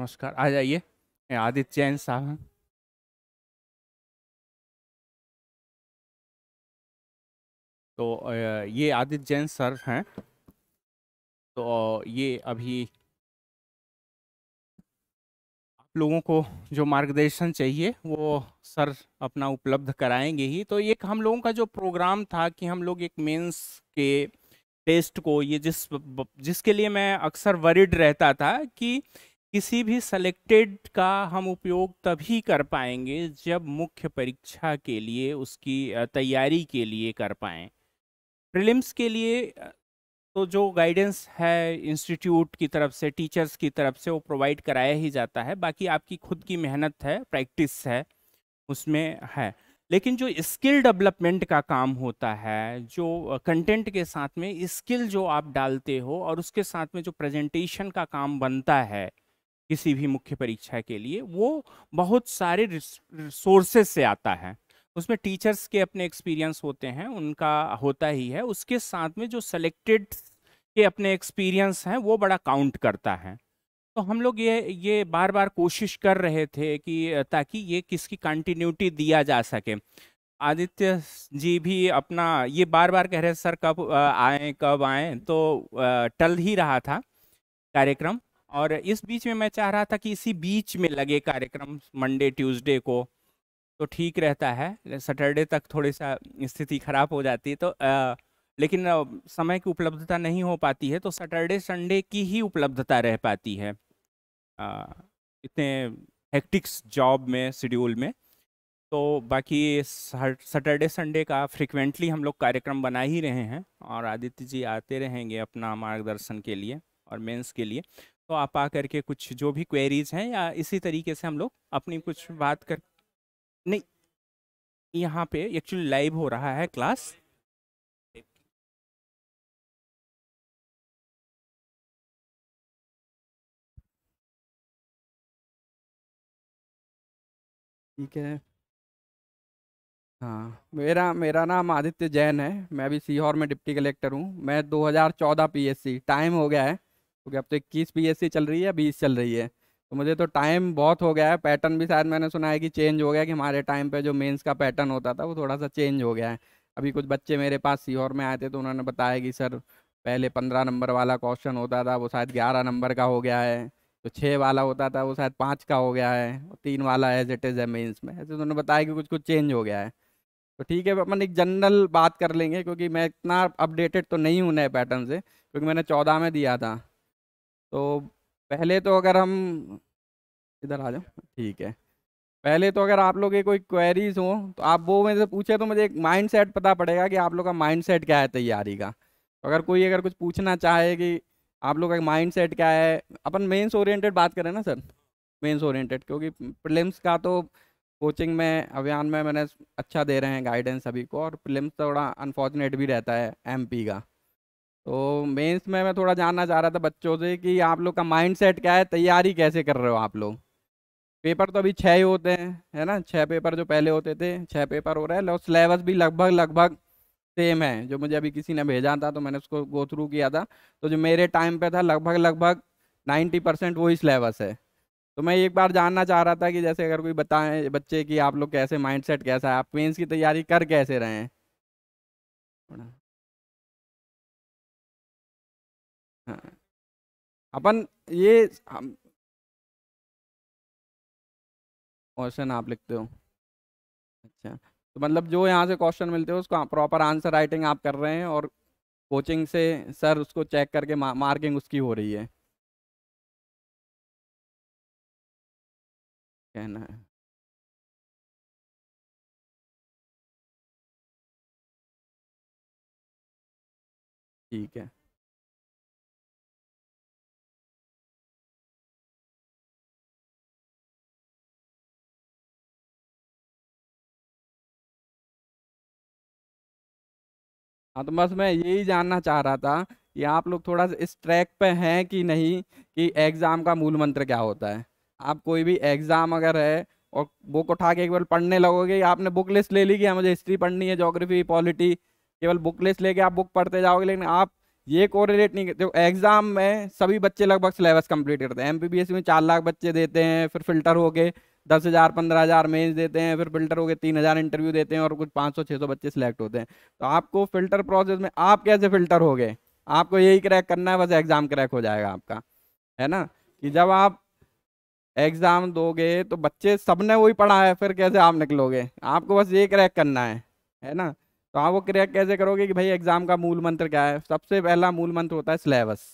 नमस्कार आ जाइए आदित्य जैन साहब हूँ तो ये आदित्य जैन सर हैं तो ये अभी आप लोगों को जो मार्गदर्शन चाहिए वो सर अपना उपलब्ध कराएंगे ही तो एक हम लोगों का जो प्रोग्राम था कि हम लोग एक मेंस के टेस्ट को ये जिस जिसके लिए मैं अक्सर वरिड रहता था कि किसी भी सेलेक्टेड का हम उपयोग तभी कर पाएंगे जब मुख्य परीक्षा के लिए उसकी तैयारी के लिए कर पाएँ प्रिलिम्स के लिए तो जो गाइडेंस है इंस्टीट्यूट की तरफ से टीचर्स की तरफ से वो प्रोवाइड कराया ही जाता है बाकी आपकी खुद की मेहनत है प्रैक्टिस है उसमें है लेकिन जो स्किल डेवलपमेंट का काम होता है जो कंटेंट के साथ में स्किल जो आप डालते हो और उसके साथ में जो प्रेजेंटेशन का काम बनता है किसी भी मुख्य परीक्षा के लिए वो बहुत सारे रिसोर्सेस से आता है उसमें टीचर्स के अपने एक्सपीरियंस होते हैं उनका होता ही है उसके साथ में जो सेलेक्टेड के अपने एक्सपीरियंस हैं वो बड़ा काउंट करता है तो हम लोग ये ये बार बार कोशिश कर रहे थे कि ताकि ये किसकी कंटिन्यूटी दिया जा सके आदित्य जी भी अपना ये बार बार कह रहे सर कब आए कब आए तो टल ही रहा था कार्यक्रम और इस बीच में मैं चाह रहा था कि इसी बीच में लगे कार्यक्रम मंडे ट्यूसडे को तो ठीक रहता है सैटरडे तक थोड़ी सा स्थिति खराब हो जाती है तो आ, लेकिन समय की उपलब्धता नहीं हो पाती है तो सैटरडे संडे की ही उपलब्धता रह पाती है आ, इतने हेक्टिक्स जॉब में शेड्यूल में तो बाकी सैटरडे संडे का फ्रिक्वेंटली हम लोग कार्यक्रम बना ही रहे हैं और आदित्य जी आते रहेंगे अपना मार्गदर्शन के लिए और मेंस के लिए तो आप आ करके कुछ जो भी क्वेरीज हैं या इसी तरीके से हम लोग अपनी कुछ बात कर नहीं यहाँ पे एक्चुअली लाइव हो रहा है क्लास ठीक है हाँ मेरा मेरा नाम आदित्य जैन है मैं अभी सीहोर में डिप्टी कलेक्टर हूँ मैं 2014 पीएससी टाइम हो गया है क्योंकि अब तो इक्कीस पी चल रही है बीस चल रही है तो मुझे तो टाइम बहुत हो गया है पैटर्न भी शायद मैंने सुना है कि चेंज हो गया कि हमारे टाइम पे जो मेंस का पैटर्न होता था वो थोड़ा सा चेंज हो गया है अभी कुछ बच्चे मेरे पास सीहोर में आए थे तो उन्होंने बताया कि सर पहले पंद्रह नंबर वाला क्वेश्चन होता था वो शायद ग्यारह नंबर का हो गया है तो छः वाला होता था वो शायद पाँच का हो गया है और तीन वाला एज इट इज़ है मेन्स में ऐसे उन्होंने बताया कि कुछ कुछ चेंज हो गया है तो ठीक है अपन एक जनरल बात कर लेंगे क्योंकि मैं इतना अपडेटेड तो नहीं हूँ नए पैटर्न से क्योंकि मैंने चौदह में दिया था तो पहले तो अगर हम इधर आ जाओ ठीक है पहले तो अगर आप लोग की कोई क्वेरीज हो तो आप वो मेरे से पूछे तो मुझे एक माइंड सेट पता पड़ेगा कि आप लोग का माइंड सेट क्या है तैयारी का तो अगर कोई अगर कुछ पूछना चाहे कि आप लोग का माइंड सेट क्या है अपन मेंस ओरिएंटेड बात करें ना सर मेंस ओरिएंटेड क्योंकि प्रिलिम्स का तो कोचिंग में अभियान में मैंने अच्छा दे रहे हैं गाइडेंस सभी को और प्रिलिम्स थोड़ा अनफॉर्चुनेट भी रहता है एमपी का तो मेंस में मैं थोड़ा जानना चाह रहा था बच्चों से कि आप लोग का माइंडसेट क्या है तैयारी कैसे कर रहे हो आप लोग पेपर तो अभी छः ही होते हैं है ना छः पेपर जो पहले होते थे छः पेपर हो रहे हैं और सिलेबस भी लगभग लगभग सेम है जो मुझे अभी किसी ने भेजा था तो मैंने उसको गो थ्रू किया था तो जो मेरे टाइम पर था लगभग लगभग नाइन्टी परसेंट वही सिलेबस है तो मैं एक बार जानना चाह रहा था कि जैसे अगर कोई बताएं बच्चे कि आप लोग कैसे माइंडसेट कैसा है आप मेंस की तैयारी कर कैसे रहे हैं हाँ अपन ये हम क्वेश्चन आप लिखते हो अच्छा तो मतलब जो यहाँ से क्वेश्चन मिलते हो उसको प्रॉपर आंसर राइटिंग आप कर रहे हैं और कोचिंग से सर उसको चेक करके मार्किंग उसकी हो रही है कहना है ठीक है हाँ तो बस मैं यही जानना चाह रहा था कि आप लोग थोड़ा सा इस ट्रैक पे हैं कि नहीं कि एग्ज़ाम का मूल मंत्र क्या होता है आप कोई भी एग्ज़ाम अगर है और बुक उठा के एक बार पढ़ने लगोगे आपने बुक लिस्ट ले ली कि हाँ, मुझे हिस्ट्री पढ़नी है जोग्राफी पॉलिटी केवल बुक लिस्ट लेके आप बुक पढ़ते जाओगे लेकिन आप ये कोरिलेट नहीं करते एग्ज़ाम में सभी बच्चे लगभग सिलेबस कम्प्लीट करते हैं एम में चार लाख बच्चे देते हैं फिर फिल्टर हो दस हज़ार पंद्रह हज़ार मेज देते हैं फिर फिल्टर हो गए तीन हज़ार इंटरव्यू देते हैं और कुछ पाँच सौ छः सौ बच्चे सिलेक्ट होते हैं तो आपको फिल्टर प्रोसेस में आप कैसे फिल्टर हो गए आपको यही क्रैक करना है बस एग्ज़ाम क्रैक हो जाएगा आपका है ना कि जब आप एग्ज़ाम दोगे तो बच्चे सब ने वही पढ़ा है फिर कैसे आप निकलोगे आपको बस ये क्रैक करना है है ना तो आप वो क्रैक कैसे करोगे कि भाई एग्ज़ाम का मूल मंत्र क्या है सबसे पहला मूल मंत्र होता है सिलेबस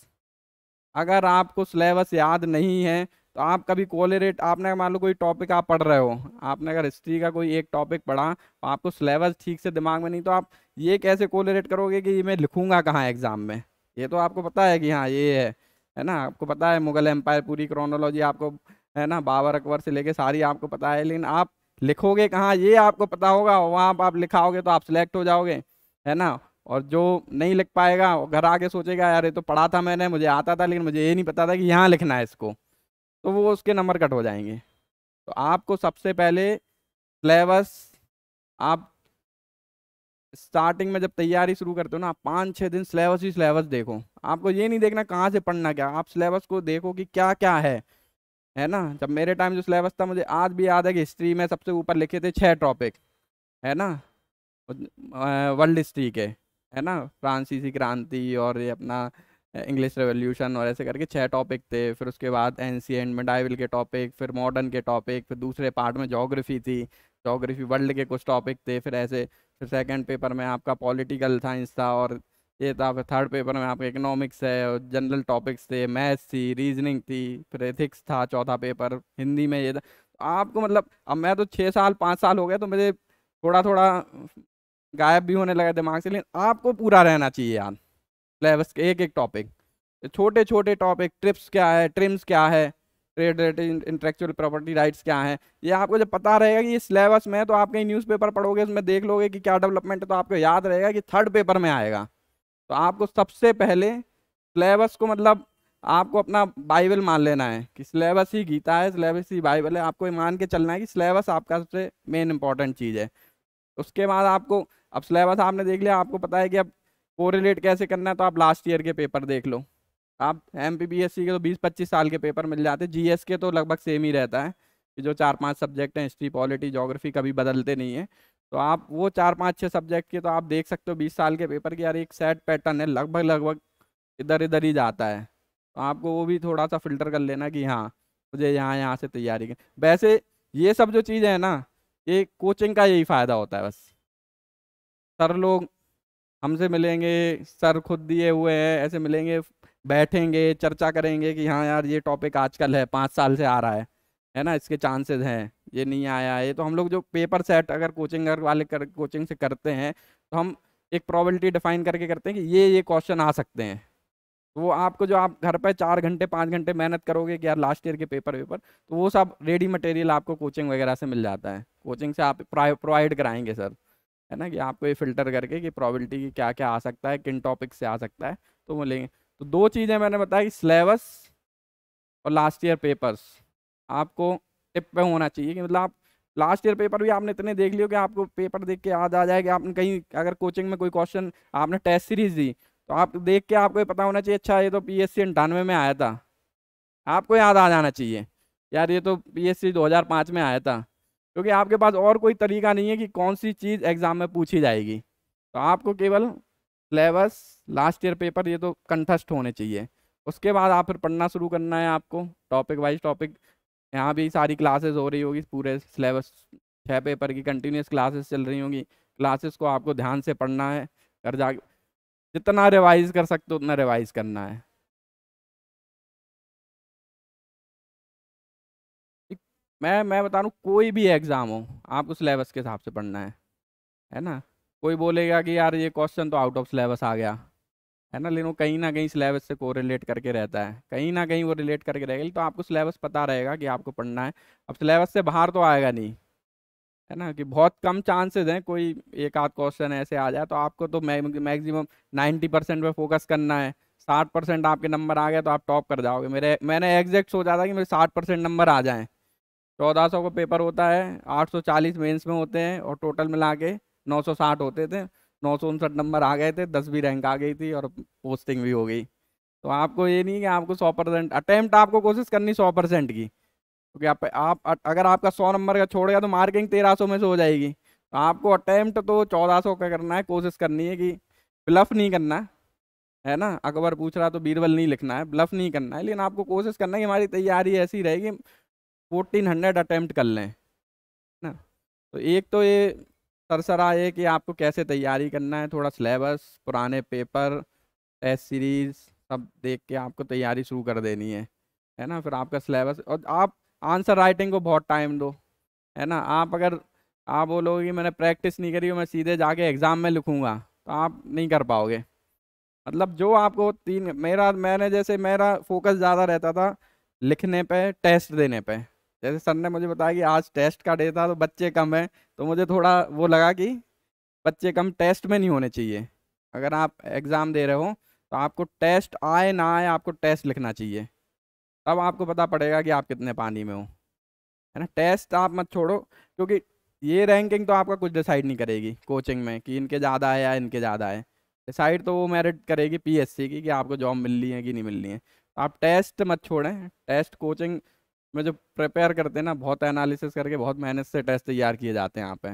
अगर आपको सिलेबस याद नहीं है तो आप कभी कोलेरेट आपने मान लो कोई टॉपिक आप पढ़ रहे हो आपने अगर हिस्ट्री का कोई एक टॉपिक पढ़ा तो आपको सिलेबस ठीक से दिमाग में नहीं तो आप ये कैसे कोलेरेट करोगे कि ये मैं लिखूंगा कहाँ एग्ज़ाम में ये तो आपको पता है कि हाँ ये है है ना आपको पता है मुगल एम्पायर पूरी क्रोनोलॉजी आपको है ना बाबर अकबर से लेके सारी आपको पता है लेकिन आप लिखोगे कहाँ ये आपको पता होगा वहाँ आप लिखाओगे तो आप सिलेक्ट हो जाओगे है ना और जो नहीं लिख पाएगा घर आके सोचेगा यार ये तो पढ़ा था मैंने मुझे आता था लेकिन मुझे ये नहीं पता था कि यहाँ लिखना है इसको तो वो उसके नंबर कट हो जाएंगे तो आपको सबसे पहले सिलेबस आप स्टार्टिंग में जब तैयारी शुरू करते हो ना आप पाँच छः दिन सिलेबस ही सिलेबस देखो आपको ये नहीं देखना कहाँ से पढ़ना क्या आप सिलेबस को देखो कि क्या क्या है है ना जब मेरे टाइम जो सिलेबस था मुझे आज भी याद है कि हिस्ट्री में सबसे ऊपर लिखे थे छः टॉपिक है ना वर्ल्ड हिस्ट्री के है ना फ्रांसीसी क्रांति और ये अपना इंग्लिश रेवोल्यूशन और ऐसे करके छः टॉपिक थे फिर उसके बाद में मेडाइवल के टॉपिक फिर मॉडर्न के टॉपिक फिर दूसरे पार्ट में जोग्राफी थी जोग्राफी वर्ल्ड के कुछ टॉपिक थे फिर ऐसे फिर सेकेंड पेपर में आपका पॉलिटिकल साइंस था और ये था फिर थर्ड पेपर में आपका इकोनॉमिक्स है और जनरल टॉपिक्स थे मैथ्स थी रीजनिंग थी फिर एथिक्स था चौथा पेपर हिंदी में ये था तो आपको मतलब अब मैं तो छः साल पाँच साल हो गए तो मुझे थोड़ा थोड़ा गायब भी होने लगा दिमाग से लेकिन आपको पूरा रहना चाहिए यार सिलेबस के एक एक टॉपिक छोटे छोटे टॉपिक ट्रिप्स क्या है ट्रिम्स क्या है trade related intellectual property rights क्या है ये आपको जब पता रहेगा कि ये सिलेबस में है तो आप कहीं न्यूज़पेपर पढ़ोगे उसमें देख लोगे कि क्या डेवलपमेंट है तो आपको याद रहेगा कि थर्ड पेपर में आएगा तो आपको सबसे पहले सिलेबस को मतलब आपको अपना बाइबल मान लेना है कि सिलेबस ही गीता है सिलेबस ही बाइबल है आपको मान के चलना है कि सिलेबस आपका सबसे मेन इंपॉर्टेंट चीज़ है उसके बाद आपको अब सिलेबस आपने देख लिया आपको पता है कि अब कोरिलेट कैसे करना है तो आप लास्ट ईयर के पेपर देख लो आप M P B S C के तो बीस पच्चीस साल के पेपर मिल जाते हैं जी एस के तो लगभग सेम ही रहता है कि जो चार पांच सब्जेक्ट हैं हिस्ट्री पॉलिटी जोग्राफी कभी बदलते नहीं है तो आप वो चार पाँच छः सब्जेक्ट के तो आप देख सकते हो बीस साल के पेपर के यार एक सेट पैटर्न है लगभग लगभग इधर इधर ही जाता है तो आपको वो भी थोड़ा सा फिल्टर कर लेना कि हाँ मुझे यहाँ यहाँ से तैयारी कर वैसे ये सब जो चीज़ है ना ये कोचिंग का यही फ़ायदा होता है बस सर लोग हमसे मिलेंगे सर खुद दिए हुए हैं ऐसे मिलेंगे बैठेंगे चर्चा करेंगे कि हाँ यार ये टॉपिक आजकल है पाँच साल से आ रहा है है ना इसके चांसेस हैं ये नहीं आया ये तो हम लोग जो पेपर सेट अगर कोचिंग वाले कर कोचिंग से करते हैं तो हम एक प्रोबेबिलिटी डिफाइन करके करते हैं कि ये ये क्वेश्चन आ सकते हैं तो वो आपको जो आप घर पर चार घंटे पाँच घंटे मेहनत करोगे कि यार लास्ट ईयर के पेपर वेपर तो वो सब रेडी मटेरियल आपको कोचिंग वगैरह से मिल जाता है कोचिंग से आप प्रोवाइड कराएंगे सर है ना कि आपको ये फिल्टर करके कि प्रॉबिलिटी की क्या क्या आ सकता है किन टॉपिक से आ सकता है तो वो लेंगे तो दो चीज़ें मैंने बताया कि सिलेबस और लास्ट ईयर पेपर्स आपको टिप पे होना चाहिए कि मतलब आप लास्ट ईयर पेपर भी आपने इतने देख लियो कि आपको पेपर देख के याद आ जाए कि आपने कहीं अगर कोचिंग में कोई क्वेश्चन आपने टेस्ट सीरीज दी तो आप देख के आपको ये पता होना चाहिए अच्छा ये तो पी एस में आया था आपको याद आ जाना चाहिए यार ये तो पी एस में आया था क्योंकि आपके पास और कोई तरीका नहीं है कि कौन सी चीज़ एग्ज़ाम में पूछी जाएगी तो आपको केवल सिलेबस लास्ट ईयर पेपर ये तो कंठस्थ होने चाहिए उसके बाद आप फिर पढ़ना शुरू करना है आपको टॉपिक वाइज टॉपिक यहाँ भी सारी क्लासेस हो रही होगी पूरे सिलेबस छः पेपर की कंटिन्यूस क्लासेस चल रही होंगी क्लासेस को आपको ध्यान से पढ़ना है घर जा जितना रिवाइज़ कर सकते हो उतना रिवाइज़ करना है मैं मैं बता रहा हूँ कोई भी एग्ज़ाम हो आपको सिलेबस के हिसाब से पढ़ना है है ना कोई बोलेगा कि यार ये क्वेश्चन तो आउट ऑफ सिलेबस आ गया है ना लेकिन वो कहीं ना कहीं सिलेबस से को रिलेट करके रहता है कहीं ना कहीं वो रिलेट करके रहेगा तो आपको सिलेबस पता रहेगा कि आपको पढ़ना है अब सिलेबस से बाहर तो आएगा नहीं है ना कि बहुत कम चांसेस हैं कोई एक आध क्वेश्चन ऐसे आ जाए तो आपको तो मैक्सिमम नाइन्टी परसेंट पर फोकस करना है साठ परसेंट आपके नंबर आ गए तो आप टॉप कर जाओगे मेरे मैंने एग्जैक्ट सोचा था कि मेरे साठ परसेंट नंबर आ जाएँ चौदह सौ का पेपर होता है आठ सौ चालीस मेन्स में होते हैं और टोटल मिला के नौ सौ साठ होते थे नौ सौ उनसठ नंबर आ गए थे दसवीं रैंक आ गई थी और पोस्टिंग भी हो गई तो आपको ये नहीं कि आपको सौ परसेंट अटैम्प्ट आपको कोशिश करनी सौ परसेंट की क्योंकि आप, आप अगर आपका सौ नंबर का छोड़ गया तो मार्किंग तेरह सौ में से हो जाएगी तो आपको अटैम्प्ट तो चौदह सौ का करना है कोशिश करनी है कि ब्लफ नहीं करना है ना अकबर पूछ रहा तो बीरबल नहीं लिखना है ब्लफ नहीं करना है लेकिन आपको कोशिश करना है कि हमारी तैयारी ऐसी रहेगी फोर्टीन हंड्रेड अटैम्प्ट कर लें ना तो एक तो ये सरसरा है कि आपको कैसे तैयारी करना है थोड़ा सिलेबस पुराने पेपर टेस्ट सीरीज़ सब देख के आपको तैयारी शुरू कर देनी है है ना फिर आपका सिलेबस और आप आंसर राइटिंग को बहुत टाइम दो है ना आप अगर आप बोलोगे कि मैंने प्रैक्टिस नहीं करी मैं सीधे जाके एग्ज़ाम में लिखूँगा तो आप नहीं कर पाओगे मतलब जो आपको तीन मेरा मैंने जैसे मेरा फोकस ज़्यादा रहता था लिखने पे टेस्ट देने पे जैसे सर ने मुझे बताया कि आज टेस्ट का डे था तो बच्चे कम है तो मुझे थोड़ा वो लगा कि बच्चे कम टेस्ट में नहीं होने चाहिए अगर आप एग्ज़ाम दे रहे हो तो आपको टेस्ट आए ना आए आपको टेस्ट लिखना चाहिए तब आपको पता पड़ेगा कि आप कितने पानी में हो है ना टेस्ट आप मत छोड़ो क्योंकि ये रैंकिंग तो आपका कुछ डिसाइड नहीं करेगी कोचिंग में कि इनके ज़्यादा है या इनके ज़्यादा है डिसाइड तो वो मेरिट करेगी पीएससी की कि आपको जॉब मिलनी है कि नहीं मिलनी है आप टेस्ट मत छोड़ें टेस्ट कोचिंग में जो प्रिपेयर करते हैं ना बहुत एनालिसिस करके बहुत मेहनत से टेस्ट तैयार किए जाते हैं यहाँ पे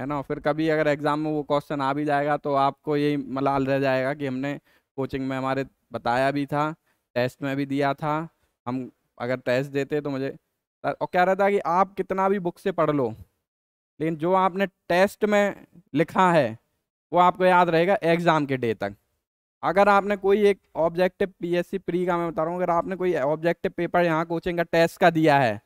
है ना फिर कभी अगर एग्ज़ाम में वो क्वेश्चन आ भी जाएगा तो आपको यही मलाल रह जाएगा कि हमने कोचिंग में हमारे बताया भी था टेस्ट में भी दिया था हम अगर टेस्ट देते तो मुझे और क्या रहता है कि आप कितना भी बुक से पढ़ लो लेकिन जो आपने टेस्ट में लिखा है वो आपको याद रहेगा एग्ज़ाम के डे तक अगर आपने कोई एक ऑब्जेक्टिव पीएससी प्री का मैं बता रहा हूँ अगर आपने कोई ऑब्जेक्टिव पेपर यहाँ कोचिंग का टेस्ट का दिया है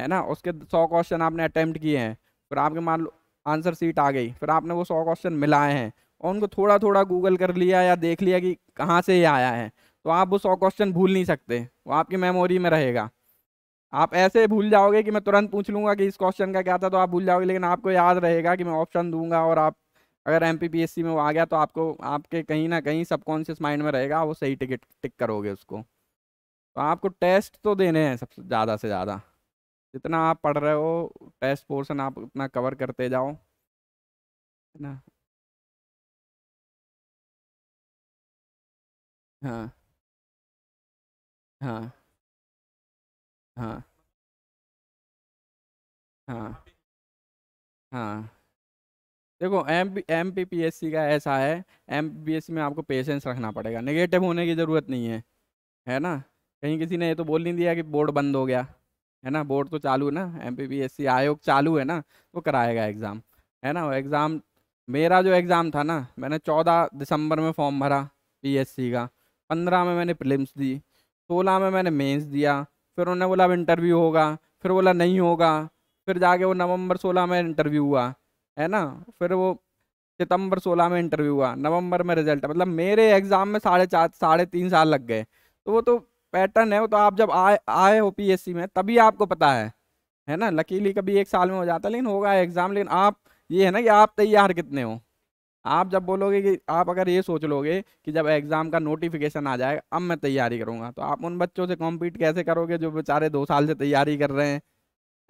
है ना उसके सौ क्वेश्चन आपने अटैम्प्ट किए हैं फिर आपके मान लो आंसर सीट आ गई फिर आपने वो सौ क्वेश्चन मिलाए हैं और उनको थोड़ा थोड़ा गूगल कर लिया या देख लिया कि कहाँ से ये आया है तो आप वो सौ क्वेश्चन भूल नहीं सकते वो आपकी मेमोरी में रहेगा आप ऐसे भूल जाओगे कि मैं तुरंत पूछ लूँगा कि इस क्वेश्चन का क्या था तो आप भूल जाओगे लेकिन आपको याद रहेगा कि मैं ऑप्शन दूंगा और आप अगर एम में वो आ गया तो आपको आपके कहीं ना कहीं सबकॉन्शियस माइंड में रहेगा वो सही टिकट टिक करोगे उसको तो आपको टेस्ट तो देने हैं सबसे ज़्यादा से ज़्यादा जितना आप पढ़ रहे हो टेस्ट पोर्शन आप उतना कवर करते जाओ है ना हाँ हाँ हाँ हाँ हाँ देखो M M P P S C का ऐसा है M P P S C में आपको पेशेंस रखना पड़ेगा नेगेटिव होने की ज़रूरत नहीं है है ना कहीं किसी ने ये तो बोल नहीं दिया कि बोर्ड बंद हो गया है ना बोर्ड तो चालू है ना M P P S C आयोग चालू है ना तो कराएगा एग्ज़ाम है ना एग्ज़ाम मेरा जो एग्ज़ाम था ना मैंने चौदह दिसंबर में फॉर्म भरा पी एस सी का पंद्रह में मैंने प्रिलिम्स दी सोलह में मैंने मेंस दिया फिर उन्होंने बोला अब इंटरव्यू होगा फिर बोला नहीं होगा फिर जाके वो नवंबर सोलह में इंटरव्यू हुआ है ना फिर वो सितंबर सोलह में इंटरव्यू हुआ नवंबर में रिजल्ट मतलब मेरे एग्ज़ाम में साढ़े चार साढ़े तीन साल लग गए तो वो तो पैटर्न है वो तो आप जब आए आए हो पीएससी में तभी आपको पता है है ना लकीली कभी एक साल में हो जाता है लेकिन होगा एग्ज़ाम लेकिन आप ये है ना कि आप तैयार कितने हो आप जब बोलोगे कि आप अगर ये सोच लोगे कि जब एग्ज़ाम का नोटिफिकेशन आ जाएगा अब मैं तैयारी करूँगा तो आप उन बच्चों से कॉम्पीट कैसे करोगे जो बेचारे दो साल से तैयारी कर रहे हैं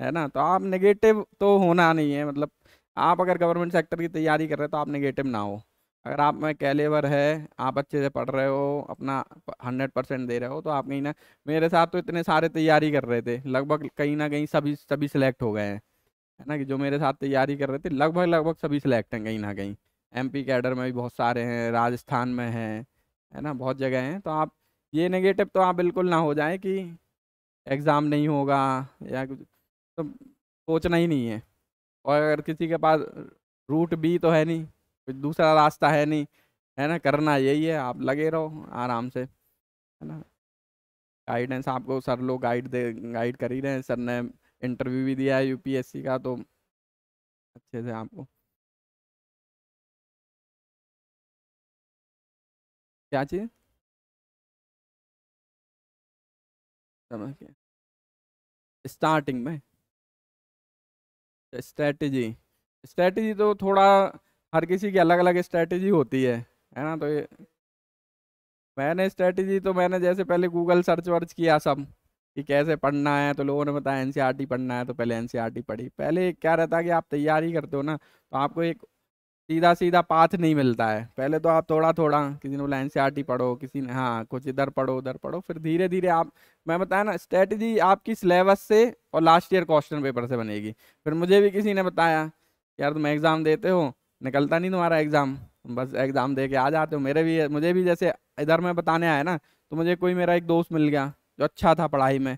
है ना तो आप नेगेटिव तो होना नहीं है मतलब आप अगर गवर्नमेंट सेक्टर की तैयारी कर रहे हो तो आप नेगेटिव ना हो अगर आप में कैलेवर है आप अच्छे से पढ़ रहे हो अपना हंड्रेड परसेंट दे रहे हो तो आप कहीं ना मेरे साथ तो इतने सारे तैयारी कर रहे थे लगभग कहीं ना कहीं सभी सभी सिलेक्ट हो गए हैं है ना कि जो मेरे साथ तैयारी कर रहे थे लगभग लगभग सभी सिलेक्ट हैं कहीं ना कहीं एमपी कैडर में भी बहुत सारे हैं राजस्थान में हैं है ना बहुत जगह हैं तो आप ये नेगेटिव तो आप बिल्कुल ना हो जाए कि एग्ज़ाम नहीं होगा या कुछ तो सोचना ही नहीं है और अगर किसी के पास रूट बी तो है नहीं कुछ दूसरा रास्ता है नहीं है ना करना यही है आप लगे रहो आराम से है ना गाइडेंस आपको सर लोग गाइड दे गाइड कर ही रहे हैं सर ने इंटरव्यू भी दिया है यूपीएससी का तो अच्छे से आपको क्या चाहिए समझ के स्टार्टिंग में स्ट्रेटजी स्ट्रेटजी तो थोड़ा हर किसी की अलग अलग स्ट्रेटजी होती है है ना तो ये मैंने स्ट्रेटजी तो मैंने जैसे पहले गूगल सर्च वर्च किया सब कि कैसे पढ़ना है तो लोगों ने बताया एन e पढ़ना है तो पहले एन e पढ़ी पहले क्या रहता है कि आप तैयारी करते हो ना तो आपको एक सीधा सीधा पाथ नहीं मिलता है पहले तो आप थोड़ा थोड़ा किसी ने बोला एन पढ़ो किसी ने हाँ कुछ इधर पढ़ो उधर पढ़ो फिर धीरे धीरे आप मैं बताया ना स्ट्रेटजी आपकी सिलेबस से और लास्ट ईयर क्वेश्चन पेपर से बनेगी फिर मुझे भी किसी ने बताया यार तुम एग्ज़ाम देते हो निकलता नहीं तुम्हारा एग्ज़ाम बस एग्ज़ाम दे के आ जाते हो मेरे भी मुझे भी जैसे इधर में बताने आया ना तो मुझे कोई मेरा एक दोस्त मिल गया जो अच्छा था पढ़ाई में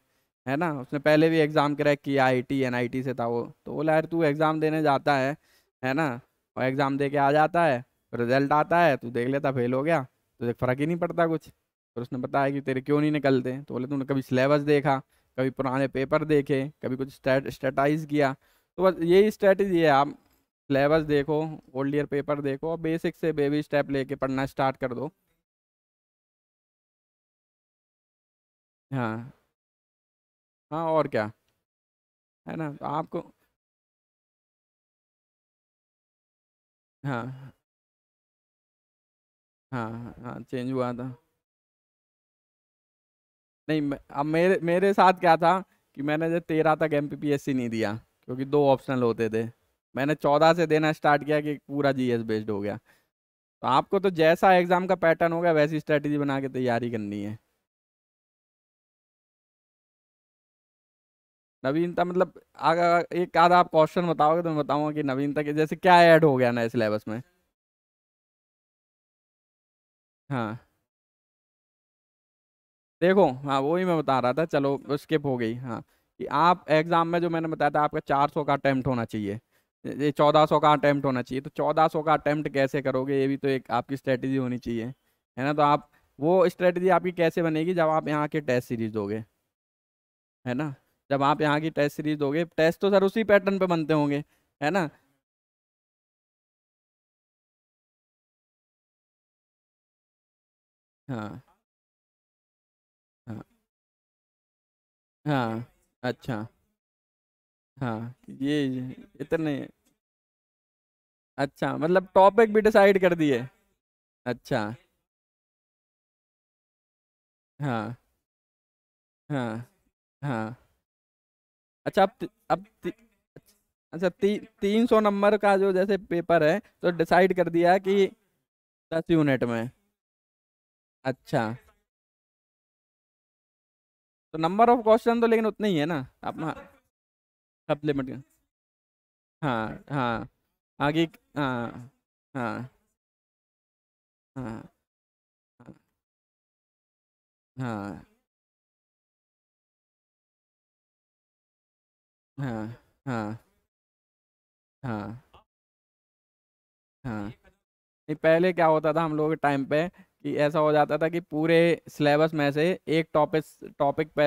है ना उसने पहले भी एग्ज़ाम क्रैक किया I T N I T से था वो तो बोला यार तू एग्ज़ाम देने जाता है है ना और एग्ज़ाम दे के आ जाता है रिजल्ट आता है तू देख लेता फेल हो गया तो देख फ़र्क ही नहीं पड़ता कुछ फिर उसने बताया कि तेरे क्यों नहीं निकलते तो बोले तूने कभी सिलेबस देखा कभी पुराने पेपर देखे कभी कुछ स्टेटाइज किया तो बस यही स्ट्रेटजी है आप सिलेबस देखो ओल्ड ईयर पेपर देखो और बेसिक से बेबी स्टेप लेके पढ़ना स्टार्ट कर दो हाँ हाँ और क्या है ना तो आपको हाँ। हाँ, हाँ, चेंज हाँ, हाँ, हुआ था। नहीं अब मेरे मेरे साथ क्या था कि मैंने जब तेरह तक एम नहीं दिया क्योंकि दो ऑप्शनल होते थे। मैंने चौदह से देना स्टार्ट किया कि पूरा जीएस बेस्ड हो गया। तो आपको तो जैसा एग्ज़ाम का पैटर्न होगा वैसी स्ट्रैटेजी बना के तैयारी करनी है। नवीनता मतलब अगर एक आधा आप क्वेश्चन बताओगे तो मैं बताऊंगा कि नवीनता के जैसे क्या ऐड हो गया नए सिलेबस में हाँ देखो हाँ वही मैं बता रहा था चलो स्किप हो गई हाँ कि आप एग्ज़ाम में जो मैंने बताया था आपका चार सौ का अटैम्प्ट होना चाहिए ये चौदह सौ का अटैम्प्ट होना चाहिए तो चौदह सौ का अटैम्प्ट कैसे करोगे ये भी तो एक आपकी स्ट्रेटजी होनी चाहिए है ना तो आप वो स्ट्रेटजी आपकी कैसे बनेगी जब आप यहाँ के टेस्ट सीरीज दोगे है ना जब आप यहाँ की टेस्ट सीरीज दोगे टेस्ट तो सर उसी पैटर्न पे बनते होंगे है ना हाँ हाँ हाँ अच्छा हाँ ये ये, इतने अच्छा मतलब टॉपिक भी डिसाइड कर दिए अच्छा हाँ हाँ हाँ अच्छा अब अब अच्छा ती, तीन सौ नंबर का जो जैसे पेपर है तो डिसाइड कर दिया कि दस यूनिट में अच्छा तो नंबर ऑफ क्वेश्चन तो लेकिन उतने ही है ना अपना सब लिमिट हाँ हाँ आगे हाँ हाँ हाँ हाँ, हाँ। हाँ हाँ हाँ हाँ पहले क्या होता था हम लोग के टाइम पे कि ऐसा हो जाता था कि पूरे सिलेबस में से एक टॉपिक टॉपिक पे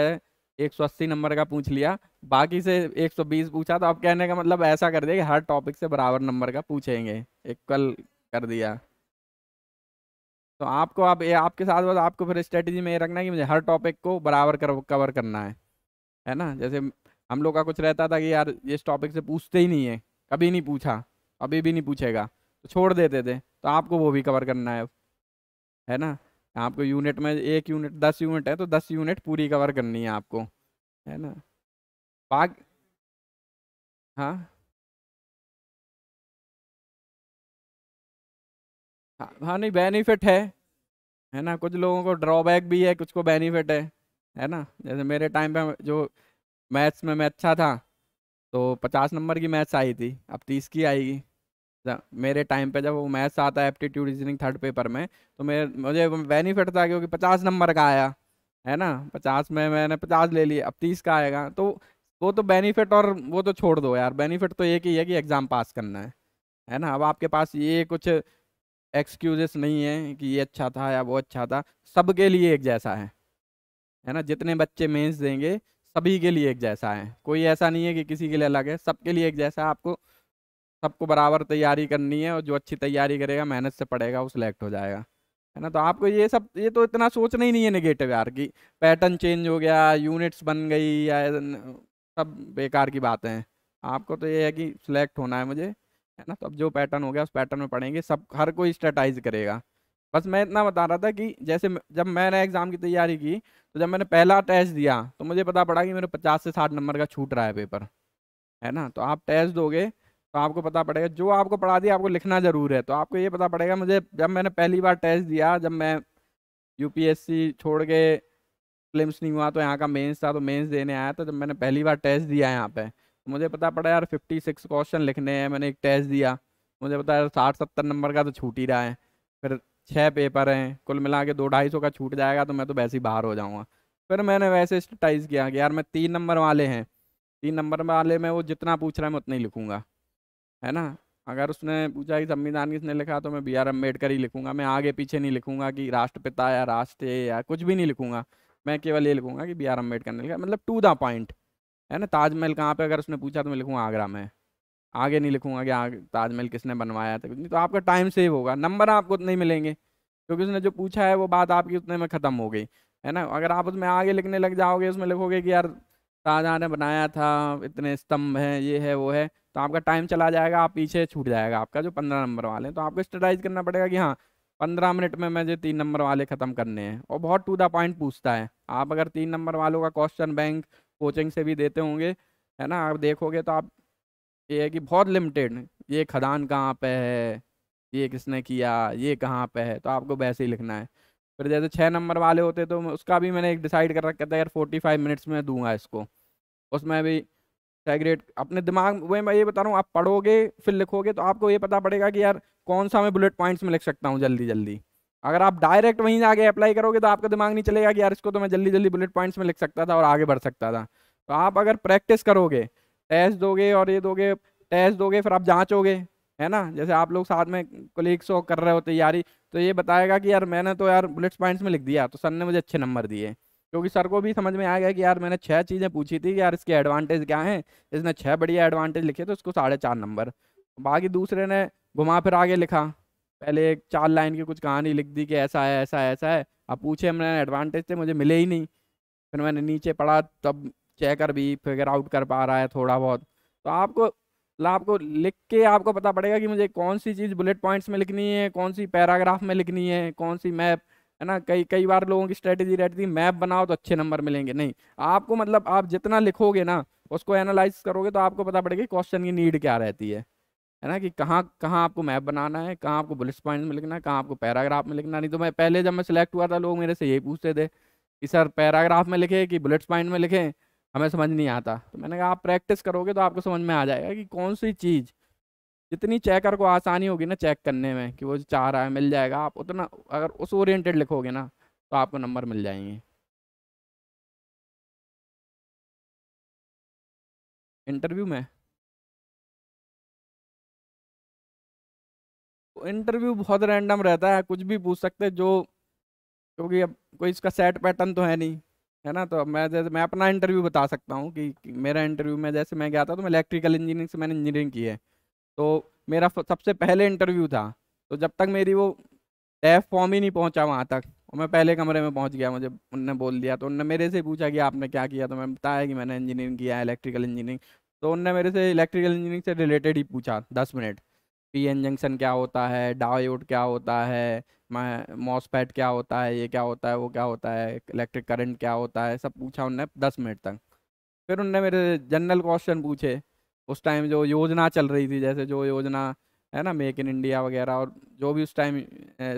180 नंबर का पूछ लिया बाकी से 120 पूछा तो आप कहने का मतलब ऐसा कर दिया कि हर टॉपिक से बराबर नंबर का पूछेंगे इक्वल कर दिया तो आपको आप ये आपके साथ बस आपको फिर स्ट्रेटजी में ये रखना है कि मुझे हर टॉपिक को बराबर कर, कवर करना है है ना जैसे हम लोग का कुछ रहता था कि यार इस टॉपिक से पूछते ही नहीं है कभी नहीं पूछा अभी भी नहीं पूछेगा तो छोड़ देते थे तो आपको वो भी कवर करना है अब है ना आपको यूनिट में एक यूनिट दस यूनिट है तो दस यूनिट पूरी कवर करनी है आपको है ना बाग हाँ हाँ हाँ नहीं बेनिफिट है है ना कुछ लोगों को ड्रॉबैक भी है कुछ को बेनिफिट है है ना जैसे मेरे टाइम पे जो मैथ्स में मैं अच्छा था तो पचास नंबर की मैथ्स आई थी अब तीस की आएगी मेरे टाइम पे जब वो मैथ्स आता है एप्टीट्यूड रीजनिंग थर्ड पेपर में तो मेरे मुझे बेनिफिट था क्योंकि पचास नंबर का आया है ना पचास में मैंने पचास ले लिए अब तीस का आएगा तो वो तो बेनिफिट और वो तो छोड़ दो यार बेनिफिट तो एक ही है कि एग्ज़ाम पास करना है है ना अब आपके पास ये कुछ एक्सक्यूजेस नहीं है कि ये अच्छा था या वो अच्छा था सबके लिए एक जैसा है है ना जितने बच्चे मेंस देंगे सभी के लिए एक जैसा है कोई ऐसा नहीं है कि किसी के लिए अलग है सबके लिए एक जैसा है आपको सबको बराबर तैयारी करनी है और जो अच्छी तैयारी करेगा मेहनत से पढ़ेगा वो सिलेक्ट हो जाएगा है ना तो आपको ये सब ये तो इतना सोचना ही नहीं है निगेटिव यार कि पैटर्न चेंज हो गया यूनिट्स बन गई या सब बेकार की बातें हैं आपको तो ये है कि सिलेक्ट होना है मुझे है ना तो अब जो पैटर्न हो गया उस पैटर्न में पढ़ेंगे सब हर कोई स्ट्रेटाइज करेगा बस मैं इतना बता रहा था कि जैसे जब मैंने एग्ज़ाम की तैयारी की तो जब मैंने पहला टेस्ट दिया तो मुझे पता पड़ा कि मेरे पचास से साठ नंबर का छूट रहा है पेपर है ना तो आप टेस्ट दोगे तो आपको पता पड़ेगा जो आपको पढ़ा दिया आपको लिखना ज़रूर है तो आपको ये पता पड़ेगा मुझे जब मैंने पहली बार टेस्ट दिया जब मैं यू छोड़ के क्लिम्स नहीं हुआ तो यहाँ का मेंस था तो मेंस देने आया था जब मैंने पहली बार टेस्ट दिया यहाँ पे तो मुझे पता पड़ा यार फिफ्टी सिक्स क्वेश्चन लिखने हैं मैंने एक टेस्ट दिया मुझे पता यार साठ सत्तर नंबर का तो छूट ही रहा है फिर छः पेपर हैं कुल मिला के दो ढाई सौ का छूट जाएगा तो मैं तो वैसे ही बाहर हो जाऊँगा फिर मैंने वैसे स्टाइज किया कि यार मैं तीन नंबर वाले हैं तीन नंबर वाले में वो जितना पूछ रहा है मैं उतना ही लिखूँगा है ना अगर उसने पूछा कि संविधान किसने लिखा तो मैं बी आर अम्बेडकर ही लिखूँगा मैं आगे पीछे नहीं लिखूँगा कि राष्ट्रपिता या राष्ट्र या कुछ भी नहीं लिखूँगा मैं केवल ये लिखूँगा कि बी आर अम्बेडकर ने लिखा मतलब टू द पॉइंट है ना ताजमहल कहाँ पर अगर उसने पूछा तो मैं लिखूँगा आगरा में आगे नहीं लिखूंगा कि आगे ताजमहल किसने बनवाया था तो आपका टाइम सेव होगा नंबर आपको उतने ही मिलेंगे क्योंकि उसने जो पूछा है वो बात आपकी उतने में ख़त्म हो गई है ना अगर आप उसमें आगे लिखने लग जाओगे उसमें लिखोगे कि यार शाहजहाँ ने बनाया था इतने स्तंभ हैं ये है वो है तो आपका टाइम चला जाएगा आप पीछे छूट जाएगा आपका जो पंद्रह नंबर वाले हैं तो आपको स्टडाइज करना पड़ेगा कि हाँ पंद्रह मिनट में मुझे तीन नंबर वाले ख़त्म करने हैं और बहुत टू द पॉइंट पूछता है आप अगर तीन नंबर वालों का क्वेश्चन बैंक कोचिंग से भी देते होंगे है ना आप देखोगे तो आप ये है कि बहुत लिमिटेड ये खदान कहाँ पे है ये किसने किया ये कहाँ पे है तो आपको वैसे ही लिखना है फिर जैसे छः नंबर वाले होते तो उसका भी मैंने एक डिसाइड कर रखा था यार फोर्टी फाइव मिनट्स में दूंगा इसको उसमें भी सेग्रेट अपने दिमाग वही मैं ये बता रहा हूँ आप पढ़ोगे फिर लिखोगे तो आपको ये पता पड़ेगा कि यार कौन सा मैं बुलेट पॉइंट्स में लिख सकता हूँ जल्दी जल्दी अगर आप डायरेक्ट वहीं आगे अप्लाई करोगे तो आपका दिमाग नहीं चलेगा कि यार इसको तो मैं जल्दी जल्दी बुलेट पॉइंट्स में लिख सकता था और आगे बढ़ सकता था तो आप अगर प्रैक्टिस करोगे टेस्ट दोगे और ये दोगे टेस्ट दोगे फिर आप जाँचोगे है ना जैसे आप लोग साथ में कोलीग्स हो कर रहे हो तैयारी तो ये बताएगा कि यार मैंने तो यार बुलेट्स पॉइंट्स में लिख दिया तो सर ने मुझे अच्छे नंबर दिए क्योंकि सर को भी समझ में आएगा कि यार मैंने छः चीज़ें पूछी थी कि यार इसके एडवांटेज क्या हैं इसने छः बढ़िया एडवांटेज लिखे तो उसको साढ़े चार नंबर बाकी दूसरे ने घुमा फिर आगे लिखा पहले एक चार लाइन की कुछ कहानी लिख दी कि ऐसा है ऐसा है ऐसा है अब पूछे मैंने एडवांटेज थे मुझे मिले ही नहीं फिर मैंने नीचे पढ़ा तब चेकर भी फिगर आउट कर पा रहा है थोड़ा बहुत तो आपको मतलब आपको लिख के आपको पता पड़ेगा कि मुझे कौन सी चीज़ बुलेट पॉइंट्स में लिखनी है कौन सी पैराग्राफ में लिखनी है कौन सी मैप है ना कई कई बार लोगों की स्ट्रेटेजी रहती थी मैप बनाओ तो अच्छे नंबर मिलेंगे नहीं आपको मतलब आप जितना लिखोगे ना उसको एनालाइज करोगे तो आपको पता पड़ेगा क्वेश्चन की नीड क्या रहती है है ना कि कहाँ कहाँ आपको मैप बनाना है कहाँ आपको बुलेट पॉइंट में लिखना है कहाँ आपको पैराग्राफ में लिखना नहीं तो मैं पहले जब मैं सिलेक्ट हुआ था लोग मेरे से यही पूछते थे कि सर पैराग्राफ में लिखे कि बुलेट्स पॉइंट में लिखें हमें समझ नहीं आता तो मैंने कहा आप प्रैक्टिस करोगे तो आपको समझ में आ जाएगा कि कौन सी चीज़ जितनी चेकर को आसानी होगी ना चेक करने में कि वो चाह रहा है मिल जाएगा आप उतना अगर उस ओरिएंटेड लिखोगे ना तो आपको नंबर मिल जाएंगे इंटरव्यू में इंटरव्यू बहुत रैंडम रहता है कुछ भी पूछ सकते जो क्योंकि अब कोई इसका सेट पैटर्न तो है नहीं है ना तो अब मैं जैसे मैं अपना इंटरव्यू बता सकता हूँ कि, कि मेरा इंटरव्यू में जैसे मैं गया था तो मैं इलेक्ट्रिकल इंजीनियरिंग से मैंने इंजीनियरिंग की है तो मेरा सबसे पहले इंटरव्यू था तो जब तक मेरी वो टैफ फॉर्म ही नहीं पहुँचा वहाँ तक और मैं पहले कमरे में पहुँच गया मुझे उनने बोल दिया तो उनने मेरे से पूछा कि आपने क्या किया तो मैं बताया कि मैंने इंजीनियरिंग किया है इलेक्ट्रिकल इंजीनियरिंग तो उनने मेरे से इलेक्ट्रिकल इंजीनियरिंग से रिलेटेड ही पूछा दस मिनट पी एन जंक्शन क्या होता है डायोड क्या होता है मैं मॉसपैट क्या होता है ये क्या होता है वो क्या होता है इलेक्ट्रिक करंट क्या होता है सब पूछा उनने दस मिनट तक फिर उनने मेरे जनरल क्वेश्चन पूछे उस टाइम जो योजना चल रही थी जैसे जो योजना है ना मेक इन इंडिया वगैरह और जो भी उस टाइम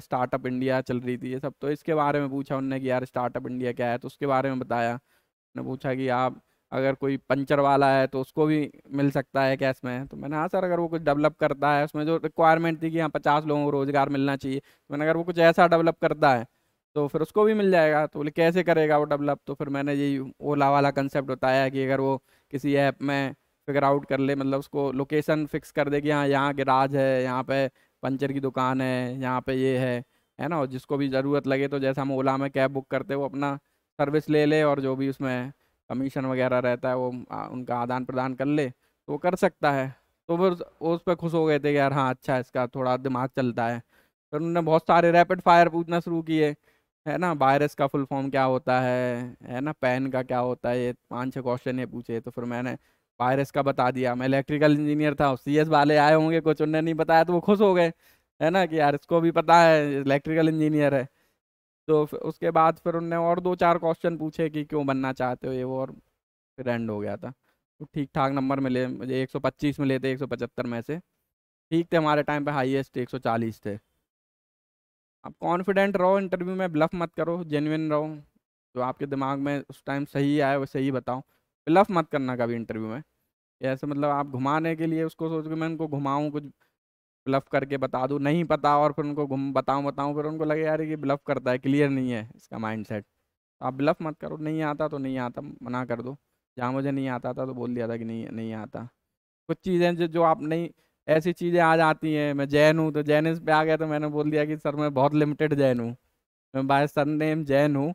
स्टार्टअप इंडिया चल रही थी ये सब तो इसके बारे में पूछा उनने कि यार स्टार्टअप इंडिया क्या है तो उसके बारे में बताया उन्होंने पूछा कि आप अगर कोई पंचर वाला है तो उसको भी मिल सकता है कैश में तो मैंने हाँ सर अगर वो कुछ डेवलप करता है उसमें जो रिक्वायरमेंट थी कि हाँ पचास लोगों को रोज़गार मिलना चाहिए तो मैंने अगर वो कुछ ऐसा डेवलप करता है तो फिर उसको भी मिल जाएगा तो बोले कैसे करेगा वो डेवलप तो फिर मैंने यही ओला वाला कंसेप्ट बताया कि अगर वो किसी ऐप में फिगर आउट कर ले मतलब उसको लोकेशन फिक्स कर दे कि हाँ यहाँ गिराज है यहाँ पर पंचर की दुकान है यहाँ पर ये है है ना और जिसको भी ज़रूरत लगे तो जैसा हम ओला में कैब बुक करते वो अपना सर्विस ले ले और जो भी उसमें कमीशन वगैरह रहता है वो उनका आदान प्रदान कर ले तो वो कर सकता है तो फिर उस पर खुश हो गए थे कि यार हाँ अच्छा इसका थोड़ा दिमाग चलता है फिर उन्होंने बहुत सारे रैपिड फायर पूछना शुरू किए है ना वायरस का फुल फॉर्म क्या होता है है ना पेन का क्या होता है ये पाँच छः क्वेश्चन ये पूछे तो फिर मैंने वायरस का बता दिया मैं इलेक्ट्रिकल इंजीनियर था सी एस वाले आए होंगे कुछ उन्होंने नहीं बताया तो वो खुश हो गए है ना कि यार इसको भी पता है इलेक्ट्रिकल इंजीनियर है तो उसके बाद फिर उनने और दो चार क्वेश्चन पूछे कि क्यों बनना चाहते हो ये वो और फिर एंड हो गया था तो ठीक ठाक नंबर मिले मुझे 125 मिले थे 175 में से ठीक थे हमारे टाइम पे हाईएस्ट 140 थे आप कॉन्फिडेंट रहो इंटरव्यू में ब्लफ मत करो जेन्यन रहो जो आपके दिमाग में उस टाइम सही आए वो सही बताओ ब्लफ मत करना कभी इंटरव्यू में ऐसे मतलब आप घुमाने के लिए उसको सोच के मैं उनको घुमाऊँ कुछ ब्लफ करके बता दूँ नहीं पता और फिर उनको घूम बताऊँ बताऊँ फिर उनको लगे यार ये ब्लफ करता है क्लियर नहीं है इसका माइंड सेट तो आप ब्लफ मत करो नहीं आता तो नहीं आता मना कर दो जहाँ मुझे नहीं आता था तो बोल दिया था कि नहीं नहीं आता कुछ चीज़ें जो जो आप नहीं ऐसी चीज़ें आ जाती हैं मैं जैन हूँ तो जैनिस पे आ गया तो मैंने बोल दिया कि सर मैं बहुत लिमिटेड जैन हूँ मैं बाय सर नेम जैन हूँ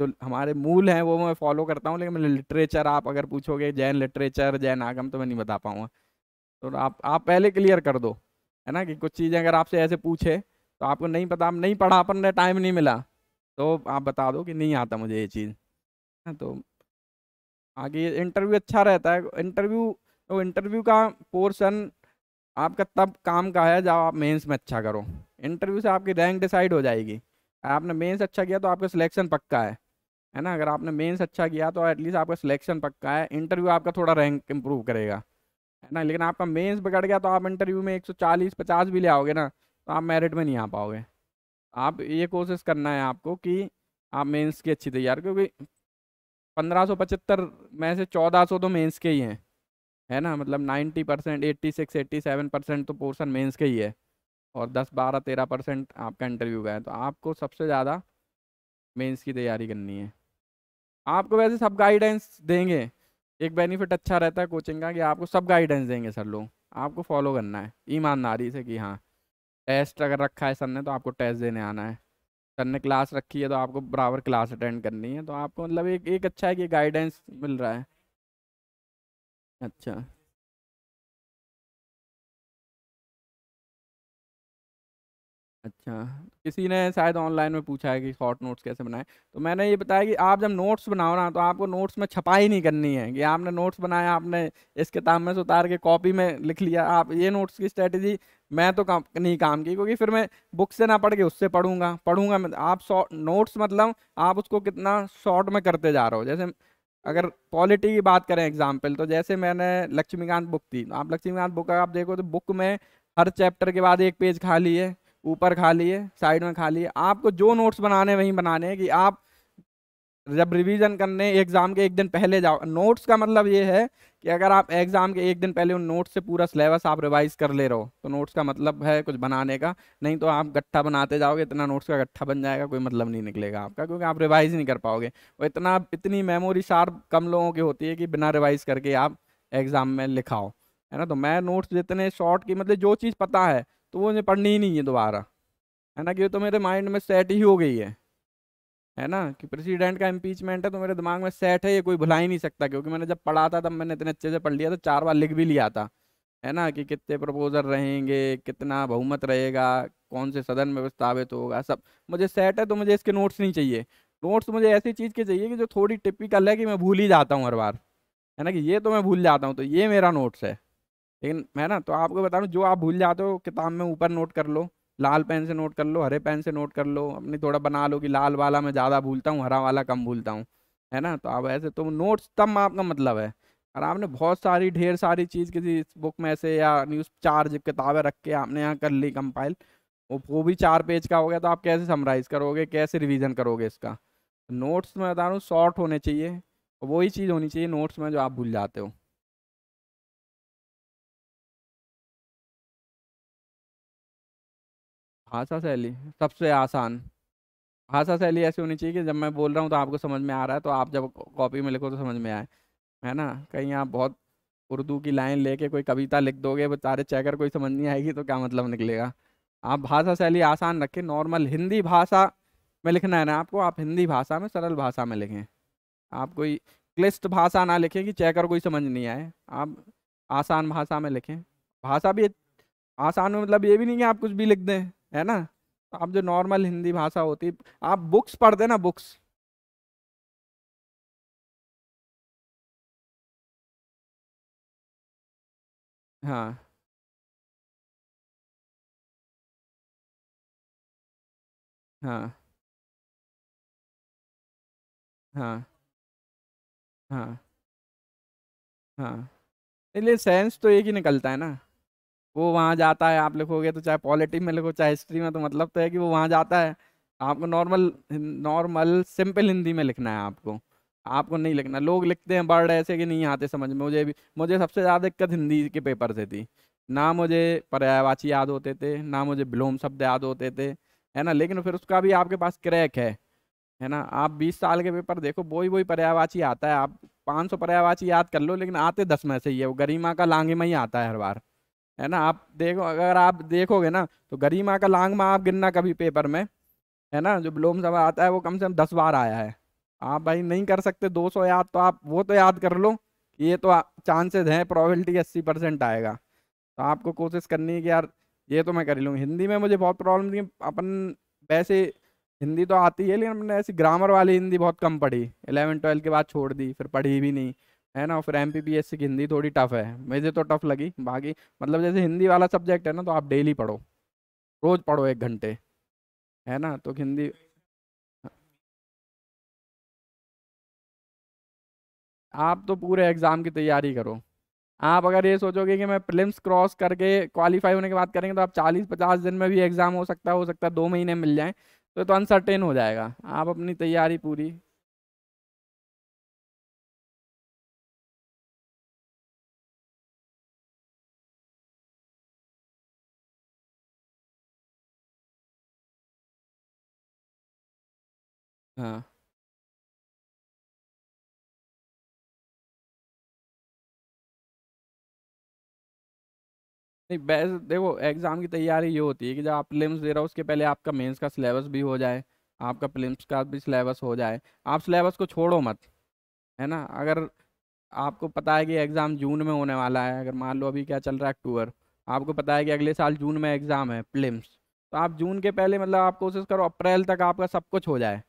जो हमारे मूल हैं वो मैं फॉलो करता हूँ लेकिन मैं लिटरेचर आप अगर पूछोगे जैन लिटरेचर जैन आगम तो मैं नहीं बता पाऊँगा तो आप आप पहले क्लियर कर दो है ना कि कुछ चीज़ें अगर आपसे ऐसे पूछे तो आपको नहीं पता आप नहीं पढ़ा अपन ने टाइम नहीं मिला तो आप बता दो कि नहीं आता मुझे ये चीज़ है हाँ, तो आगे इंटरव्यू अच्छा रहता है इंटरव्यू तो इंटरव्यू का पोर्सन आपका तब काम का है जब आप मेंस में अच्छा करो इंटरव्यू से आपकी रैंक डिसाइड हो जाएगी आपने मेंस अच्छा किया तो आपका सिलेक्शन पक्का है है ना अगर आपने मेंस अच्छा किया तो एटलीस्ट आपका सिलेक्शन पक्का है इंटरव्यू आपका थोड़ा रैंक इम्प्रूव करेगा है ना लेकिन आपका मेंस बिगड़ गया तो आप इंटरव्यू में 140 50 भी ले आओगे ना तो आप मेरिट में नहीं आ पाओगे आप ये कोशिश करना है आपको कि आप मेंस की अच्छी तैयार क्योंकि पंद्रह सौ पचहत्तर में से चौदह सौ तो मेन्स के ही हैं है ना मतलब ninety percent eighty six eighty seven percent तो पोर्सन मेंस के ही है और दस बारह तेरह परसेंट आपका इंटरव्यू का है तो आपको सबसे ज़्यादा मेंस की तैयारी करनी है आपको वैसे सब गाइडेंस देंगे एक बेनिफिट अच्छा रहता है कोचिंग का कि आपको सब गाइडेंस देंगे सर लोग आपको फॉलो करना है ईमानदारी से कि हाँ टेस्ट अगर रखा है सर ने तो आपको टेस्ट देने आना है सर ने क्लास रखी है तो आपको बराबर क्लास अटेंड करनी है तो आपको मतलब एक एक अच्छा है कि गाइडेंस मिल रहा है अच्छा अच्छा किसी ने शायद ऑनलाइन में पूछा है कि शॉर्ट नोट्स कैसे बनाएं तो मैंने ये बताया कि आप जब नोट्स बनाओ ना तो आपको नोट्स में छपाई नहीं करनी है कि आपने नोट्स बनाए आपने इस किताब में से उतार के कॉपी में लिख लिया आप ये नोट्स की स्ट्रेटजी मैं तो काम नहीं काम की क्योंकि फिर मैं बुक से ना पढ़ के उससे पढ़ूंगा पढ़ूंगा मैं आप शॉर्ट नोट्स मतलब आप उसको कितना शॉर्ट में करते जा रहे हो जैसे अगर पॉलिटी की बात करें एग्जाम्पल तो जैसे मैंने लक्ष्मीकांत बुक थी तो आप लक्ष्मीकांत बुक आप देखो तो बुक में हर चैप्टर के बाद एक पेज खाली है ऊपर खा लिए साइड में खा लिए आपको जो नोट्स बनाने वहीं बनाने हैं कि आप जब रिवीजन करने एग्ज़ाम के एक दिन पहले जाओ नोट्स का मतलब ये है कि अगर आप एग्ज़ाम के एक दिन पहले उन नोट्स से पूरा सिलेबस आप रिवाइज कर ले रहे हो तो नोट्स का मतलब है कुछ बनाने का नहीं तो आप गट्ठा बनाते जाओगे इतना नोट्स का गट्ठा बन जाएगा कोई मतलब नहीं निकलेगा आपका क्योंकि आप रिवाइज नहीं कर पाओगे और इतना इतनी मेमोरी शार्प कम लोगों की होती है कि बिना रिवाइज करके आप एग्ज़ाम में लिखाओ है ना तो मैं नोट्स जितने शॉर्ट की मतलब जो चीज़ पता है तो वो मुझे पढ़नी ही नहीं है दोबारा है ना कि तो मेरे माइंड में सेट ही हो गई है है ना कि प्रेसिडेंट का इम्पीचमेंट है तो मेरे दिमाग में सेट है ये कोई भुला ही नहीं सकता क्योंकि मैंने जब पढ़ा था तब मैंने इतने अच्छे से पढ़ लिया था चार बार लिख भी लिया था है ना कि कितने प्रपोजल रहेंगे कितना बहुमत रहेगा कौन से सदन में प्रस्तावित होगा सब मुझे सेट है तो मुझे इसके नोट्स नहीं चाहिए नोट्स मुझे ऐसी चीज़ के चाहिए कि जो थोड़ी टिपिकल है कि मैं भूल ही जाता हूँ हर बार है ना कि ये तो मैं भूल जाता हूँ तो ये मेरा नोट्स है लेकिन है ना तो आपको बता रहा जो आप भूल जाते हो किताब में ऊपर नोट कर लो लाल पेन से नोट कर लो हरे पेन से नोट कर लो अपनी थोड़ा बना लो कि लाल वाला मैं ज़्यादा भूलता हूँ हरा वाला कम भूलता हूँ है ना तो आप ऐसे तो नोट्स तब आपका मतलब है और आपने बहुत सारी ढेर सारी चीज़ किसी बुक में से या न्यूज़ चार किताबें रख के आपने यहाँ कर ली कंपाइल वो वो भी चार पेज का हो गया तो आप कैसे समराइज़ करोगे कैसे रिविजन करोगे इसका नोट्स में बता रहा हूँ शॉर्ट होने चाहिए वही चीज़ होनी चाहिए नोट्स में जो आप भूल जाते हो भाषा शैली सबसे आसान भाषा शैली ऐसी होनी चाहिए कि जब मैं बोल रहा हूँ तो आपको समझ में आ रहा है तो आप जब कॉपी में लिखो तो समझ में आए है ना कहीं आप बहुत उर्दू की लाइन लेके कोई कविता लिख दोगे बेचारे चेकर कोई समझ नहीं आएगी तो क्या मतलब निकलेगा आप भाषा शैली आसान रखें नॉर्मल हिंदी भाषा में लिखना है ना आपको आप हिंदी भाषा में सरल भाषा में लिखें आप कोई क्लिष्ट भाषा ना लिखें कि चेकर कोई समझ नहीं आए आप आसान भाषा में लिखें भाषा भी आसान में मतलब ये भी नहीं कि आप कुछ भी लिख दें है ना तो आप जो नॉर्मल हिंदी भाषा होती आप बुक्स पढ़ देना बुक्स हाँ हाँ हाँ हाँ हाँ इसलिए साइंस तो एक ही निकलता है ना वो वहाँ जाता है आप लिखोगे तो चाहे पॉलिटिक्स में लिखो चाहे हिस्ट्री में तो मतलब तो है कि वो वहाँ जाता है आपको नॉर्मल नॉर्मल सिंपल हिंदी में लिखना है आपको आपको नहीं लिखना लोग लिखते हैं वर्ड ऐसे कि नहीं आते समझ में मुझे भी मुझे सबसे ज़्यादा दिक्कत हिंदी के पेपर से थी ना मुझे पर्यायवाची याद होते थे ना मुझे विलोम शब्द याद होते थे है ना लेकिन फिर उसका भी आपके पास क्रैक है है ना आप बीस साल के पेपर देखो वही वही पर्यायवाची आता है आप पाँच सौ पर्यायवाची याद कर लो लेकिन आते दस में से ही है वो गरिमा का लांगे में ही आता है हर बार है ना आप देखो अगर आप देखोगे ना तो गरिमा का लांग आप गिनना कभी पेपर में है ना जो विलोम सभा आता है वो कम से कम दस बार आया है आप भाई नहीं कर सकते दो सौ याद तो आप वो तो याद कर लो ये तो चांसेस हैं प्रॉबिलिटी अस्सी परसेंट आएगा तो आपको कोशिश करनी है कि यार ये तो मैं कर लूँ हिंदी में मुझे बहुत प्रॉब्लम थी अपन वैसे हिंदी तो आती है लेकिन अपने ऐसी ग्रामर वाली हिंदी बहुत कम पढ़ी एलेवन ट्वेल्थ के बाद छोड़ दी फिर पढ़ी भी नहीं है ना फिर M P B S C की हिंदी थोड़ी टफ है मुझे तो टफ लगी बाकी मतलब जैसे हिंदी वाला सब्जेक्ट है ना तो आप डेली पढ़ो रोज़ पढ़ो एक घंटे है ना तो हिंदी आप तो पूरे एग्ज़ाम की तैयारी करो आप अगर ये सोचोगे कि मैं प्रिलिम्स क्रॉस करके क्वालिफाई होने की बात करेंगे तो आप 40-50 दिन में भी एग्ज़ाम हो सकता हो सकता है दो महीने मिल जाए तो तो अनसर्टेन हो जाएगा आप अपनी तैयारी पूरी हाँ। नहीं बेस देखो एग्ज़ाम की तैयारी ये होती है कि जब आप प्रीलिम्स दे रहे हो उसके पहले आपका मेंस का सिलेबस भी हो जाए आपका प्लेम्स का भी सिलेबस हो जाए आप सिलेबस को छोड़ो मत है ना अगर आपको पता है कि एग्ज़ाम जून में होने वाला है अगर मान लो अभी क्या चल रहा है अक्टूबर आपको पता है कि अगले साल जून में एग्ज़ाम है प्रीलिम्स तो आप जून के पहले मतलब आप कोशिश करो अप्रैल तक आपका सब कुछ हो जाए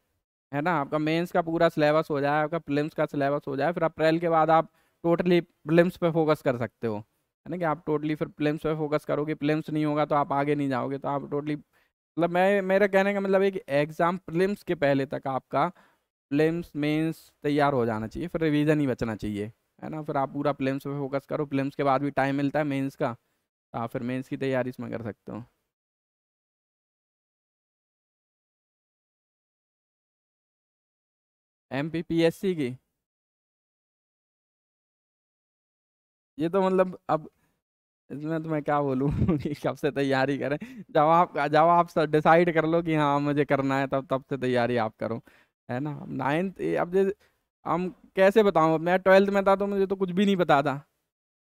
है ना आपका मेंस का पूरा सिलेबस हो जाए आपका प्रिलिम्स का सिलेबस हो जाए फिर अप्रैल के बाद आप टोटली प्रिलिम्स पे फोकस कर सकते हो है ना कि आप टोटली फिर प्रिलिम्स पे फोकस करोगे प्रिलिम्स नहीं होगा तो आप आगे नहीं जाओगे तो आप टोटली मतलब मैं मेरा कहने का मतलब एक एग्ज़ाम प्रिलिम्स के पहले तक आपका प्रिलिम्स मेन्स तैयार हो जाना चाहिए फिर रिविजन ही बचना चाहिए है ना फिर आप पूरा प्लेम्स पर फोकस करो प्रिलिम्स के बाद भी टाइम मिलता है मेन्स का तो आप फिर मेन्स की तैयारी इसमें कर सकते हो M P P S C की ये तो मतलब अब इसमें तो मैं क्या बोलूँ कि कब से तैयारी करें जब आप जब आप डिसाइड कर लो कि हाँ मुझे करना है तब तब से तैयारी आप करो है ना नाइन्थ अब जैसे हम कैसे बताऊँ मैं ट्वेल्थ में था तो मुझे तो कुछ भी नहीं पता था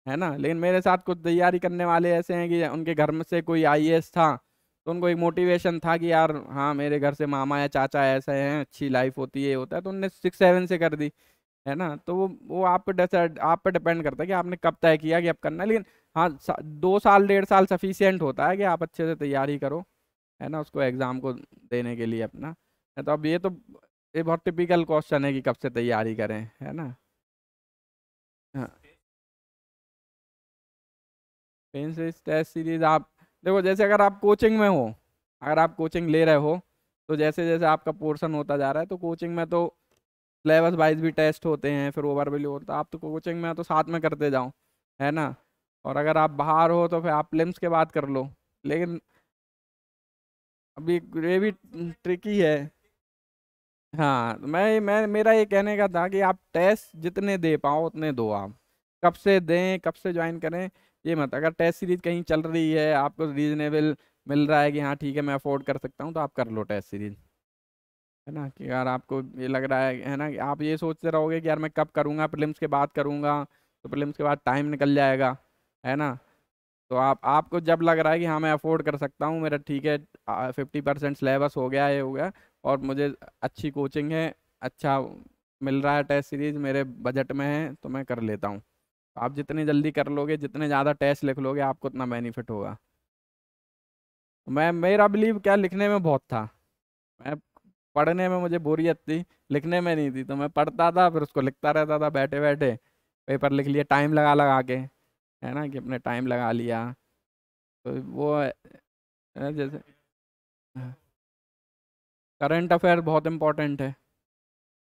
है ना लेकिन मेरे साथ कुछ तैयारी करने वाले ऐसे हैं कि उनके घर में से कोई आई था तो उनको एक मोटिवेशन था कि यार हाँ मेरे घर से मामा या चाचा ऐसे हैं अच्छी लाइफ होती है होता है तो उनने सिक्स सेवन से कर दी है ना तो वो वो आप पे डिसाइड आप पे डिपेंड करता है कि आपने कब तय किया कि अब करना है लेकिन हाँ सा, दो साल डेढ़ साल सफिशियंट होता है कि आप अच्छे से तैयारी करो है ना उसको एग्ज़ाम को देने के लिए अपना है तो अब ये तो ये बहुत टिपिकल क्वेश्चन है कि कब से तैयारी करें है ना हाँ पेंसिल टेस्ट सीरीज आप देखो जैसे अगर आप कोचिंग में हो अगर आप कोचिंग ले रहे हो तो जैसे जैसे आपका पोर्शन होता जा रहा है तो कोचिंग में तो सिलेबस वाइज भी टेस्ट होते हैं फिर ओवर वैल्यू होता है आप तो कोचिंग में तो साथ में करते जाओ है ना और अगर आप बाहर हो तो फिर आप लिम्स के बाद कर लो लेकिन अभी ये भी ट्रिकी है हाँ मैं मैं मेरा ये कहने का था कि आप टेस्ट जितने दे पाओ उतने दो आप कब से दें कब से ज्वाइन करें ये मत अगर टेस्ट सीरीज कहीं चल रही है आपको रीजनेबल मिल रहा है कि हाँ ठीक है मैं अफोर्ड कर सकता हूँ तो आप कर लो टेस्ट सीरीज है ना कि यार आपको ये लग रहा है है ना कि आप ये सोचते रहोगे कि यार मैं कब करूँगा प्रिलिम्स के बाद करूँगा तो प्रिलिम्स के बाद टाइम निकल जाएगा है ना तो आप आपको जब लग रहा है कि हाँ मैं अफोर्ड कर सकता हूँ मेरा ठीक है फिफ्टी परसेंट सिलेबस हो गया ये हो गया और मुझे अच्छी कोचिंग है अच्छा मिल रहा है टेस्ट सीरीज़ मेरे बजट में है तो मैं कर लेता हूँ आप जितनी जल्दी कर लोगे जितने ज़्यादा टेस्ट लिख लोगे आपको उतना बेनिफिट होगा मैं मेरा बिलीव क्या लिखने में बहुत था मैं पढ़ने में मुझे बोरियत थी लिखने में नहीं थी तो मैं पढ़ता था फिर उसको लिखता रहता था बैठे बैठे पेपर लिख लिया टाइम लगा लगा के है ना कि अपने टाइम लगा लिया तो वो जैसे करंट हाँ। अफेयर बहुत इम्पोर्टेंट है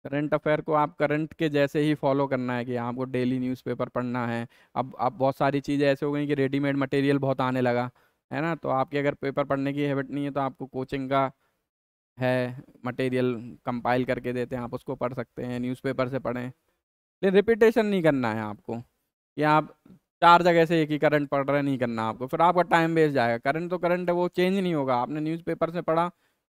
करंट अफेयर को आप करंट के जैसे ही फॉलो करना है कि आपको डेली न्यूज़पेपर पढ़ना है अब अब बहुत सारी चीज़ें ऐसे हो गई कि रेडीमेड मटेरियल बहुत आने लगा है ना तो आपके अगर पेपर पढ़ने की हैबिट नहीं है तो आपको कोचिंग का है मटेरियल कंपाइल करके देते हैं आप उसको पढ़ सकते हैं न्यूज़पेपर से पढ़ें लेकिन रिपीटेशन नहीं करना है आपको कि आप चार जगह से एक ही करंट पढ़ रहे नहीं करना आपको फिर आपका टाइम वेस्ट जाएगा करंट तो करंट है वो चेंज नहीं होगा आपने न्यूज़पेपर से पढ़ा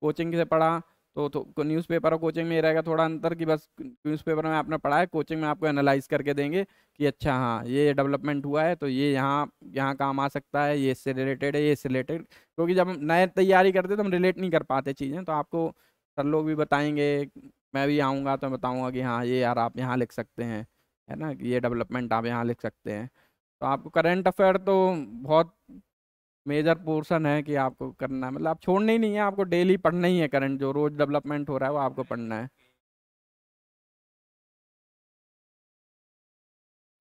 कोचिंग से पढ़ा तो, तो न्यूज़पेपर और कोचिंग में ये रहेगा थोड़ा अंतर कि बस न्यूज़पेपर में आपने पढ़ा है कोचिंग में आपको एनालाइज करके देंगे कि अच्छा हाँ ये डेवलपमेंट हुआ है तो ये यहाँ यहाँ काम आ सकता है ये इससे रिलेटेड है ये इससे रिलेटेड क्योंकि जब हम नए तैयारी करते तो हम रिलेट नहीं कर पाते चीज़ें तो आपको सर लोग भी बताएंगे मैं भी आऊँगा तो बताऊँगा कि हाँ ये यार आप यहाँ लिख सकते हैं है ना कि ये डेवलपमेंट आप यहाँ लिख सकते हैं तो आपको करंट अफेयर तो बहुत मेजर पोर्शन है कि आपको करना है मतलब आप छोड़ना ही नहीं है आपको डेली पढ़ना ही है करंट जो रोज डेवलपमेंट हो रहा है वो आपको पढ़ना है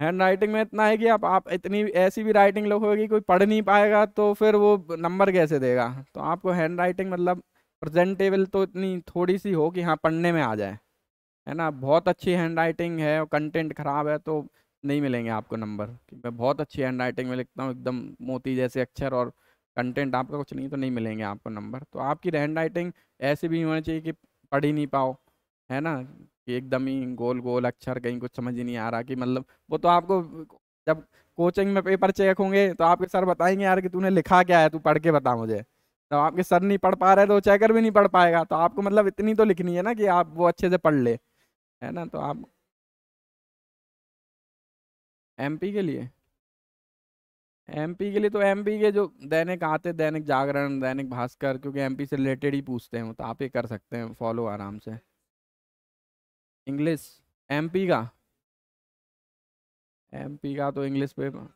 हैंड राइटिंग में इतना है कि आप आप इतनी ऐसी भी राइटिंग लिखोगे कोई पढ़ नहीं पाएगा तो फिर वो नंबर कैसे देगा तो आपको हैंड राइटिंग मतलब प्रजेंटेबल तो इतनी थोड़ी सी हो कि हाँ पढ़ने में आ जाए है ना बहुत अच्छी हैंड राइटिंग है और कंटेंट ख़राब है तो नहीं मिलेंगे आपको नंबर मैं बहुत अच्छी हैंड राइटिंग में लिखता हूँ एकदम मोती जैसे अक्षर और कंटेंट आपका कुछ नहीं तो नहीं मिलेंगे आपको नंबर तो आपकी हैंड राइटिंग ऐसी भी होनी चाहिए कि पढ़ ही नहीं पाओ है ना कि एकदम ही गोल गोल अक्षर कहीं कुछ समझ ही नहीं आ रहा कि मतलब वो तो आपको जब कोचिंग में पेपर चेक होंगे तो आपके सर बताएंगे यार कि तूने लिखा क्या है तू पढ़ के बता मुझे तो आपके सर नहीं पढ़ पा रहे तो चेकर भी नहीं पढ़ पाएगा तो आपको मतलब इतनी तो लिखनी है ना कि आप वो अच्छे से पढ़ ले है ना तो आप एमपी के लिए एमपी के लिए तो एमपी के जो दैनिक आते दैनिक जागरण दैनिक भास्कर क्योंकि एमपी से रिलेटेड ही पूछते हैं तो आप ये कर सकते हैं फॉलो आराम से इंग्लिश एमपी का एमपी का तो इंग्लिश पेपर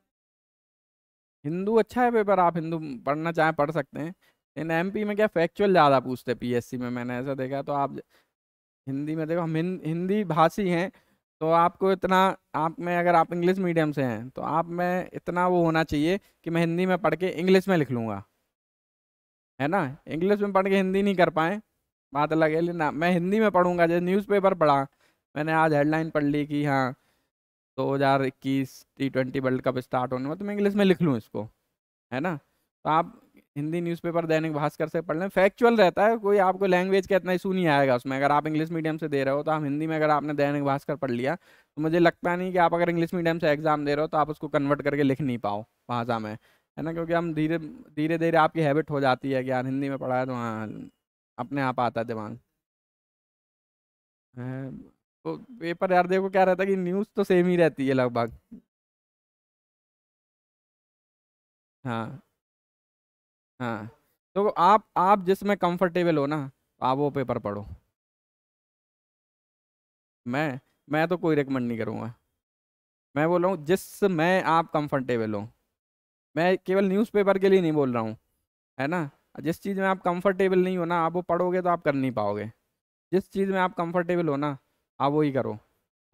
हिंदू अच्छा है पेपर आप हिंदू पढ़ना चाहें पढ़ सकते हैं लेकिन एमपी में क्या फैक्चुअल ज़्यादा पूछते हैं पीएससी में मैंने ऐसा देखा तो आप हिंदी में देखो हम हिंदी भाषी हैं तो आपको इतना आप में अगर आप इंग्लिश मीडियम से हैं तो आप में इतना वो होना चाहिए कि मैं हिंदी में पढ़ के इंग्लिश में लिख लूँगा है ना इंग्लिश में पढ़ के हिंदी नहीं कर पाएँ बात अलग है ना मैं हिंदी में पढ़ूंगा जैसे न्यूज़पेपर पढ़ा मैंने आज हेडलाइन पढ़ ली कि हाँ दो हज़ार इक्कीस T twenty world cup start होने में तो मैं इंग्लिश में लिख लूँ इसको है ना तो आप हिंदी न्यूज़पेपर दैनिक भास्कर से पढ़ लें फैक्चुअल रहता है कोई आपको लैंग्वेज का इतना इशू नहीं आएगा उसमें अगर आप इंग्लिश मीडियम से दे रहे हो तो आप हिंदी में अगर आपने दैनिक भास्कर पढ़ लिया तो मुझे लगता नहीं कि आप अगर इंग्लिश मीडियम से एग्ज़ाम दे रहे हो तो आप उसको कन्वर्ट करके लिख नहीं पाओ भाषा में है ना क्योंकि हम धीरे धीरे धीरे आपकी हैबिट हो जाती है कि यार हिंदी में पढ़ा है तो हाँ अपने आप आता है दिमाग तो पेपर यार देखो क्या रहता है कि न्यूज़ तो सेम ही रहती है लगभग हाँ हाँ तो आप आप जिसमें कंफर्टेबल हो ना आप वो पेपर पढ़ो मैं मैं तो कोई रिकमेंड नहीं करूँगा मैं बोल रहा हूँ जिसमें आप कंफर्टेबल हो मैं केवल न्यूज़पेपर के लिए नहीं बोल रहा हूँ है ना जिस चीज़ में आप कंफर्टेबल नहीं हो ना आप वो पढ़ोगे तो आप कर नहीं पाओगे जिस चीज़ में आप कंफर्टेबल हो ना आप वही करो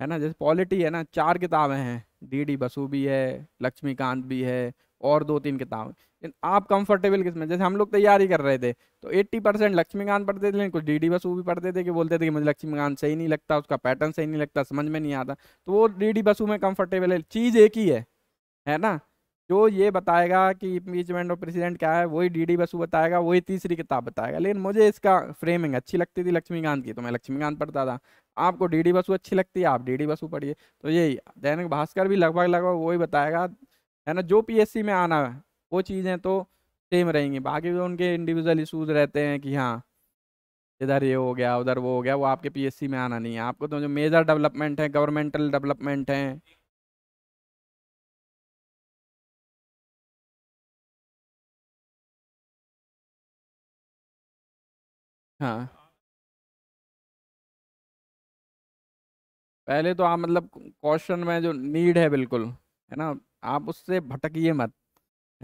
है ना जैसे पॉलिटी है ना चार किताबें हैं डी डी बसु भी है लक्ष्मीकांत भी है और दो तीन किताबें आप कंफर्टेबल किस में जैसे हम लोग तैयारी कर रहे थे तो 80 परसेंट लक्ष्मीकांत पढ़ते थे लेकिन कुछ डी डी बसु भी पढ़ते थे कि बोलते थे कि मुझे लक्ष्मीकांत सही नहीं लगता उसका पैटर्न सही नहीं लगता समझ में नहीं आता तो वो डी डी बसु में कम्फर्टेबल है चीज़ एक ही है है ना जो ये बताएगा कि इम्पीचमेंट और प्रेसिडेंट क्या है वही डी डी बसु बताएगा वही तीसरी किताब बताएगा लेकिन मुझे इसका फ्रेमिंग अच्छी लगती थी लक्ष्मीकांत की तो मैं लक्ष्मीकांत पढ़ता था आपको डी डी बसु अच्छी लगती है आप डी डी बसु पढ़िए तो यही दैनिक भास्कर भी लगभग लगभग वही बताएगा है ना जो पीएससी में आना है वो चीज़ें तो सेम रहेंगी बाकी जो उनके इंडिविजुअल इशूज रहते हैं कि हाँ इधर ये हो गया उधर वो हो गया वो आपके पीएससी में आना नहीं है आपको तो जो मेजर डेवलपमेंट है गवर्नमेंटल डेवलपमेंट है हाँ पहले तो आप मतलब क्वेश्चन में जो नीड है बिल्कुल है ना आप उससे भटकिए मत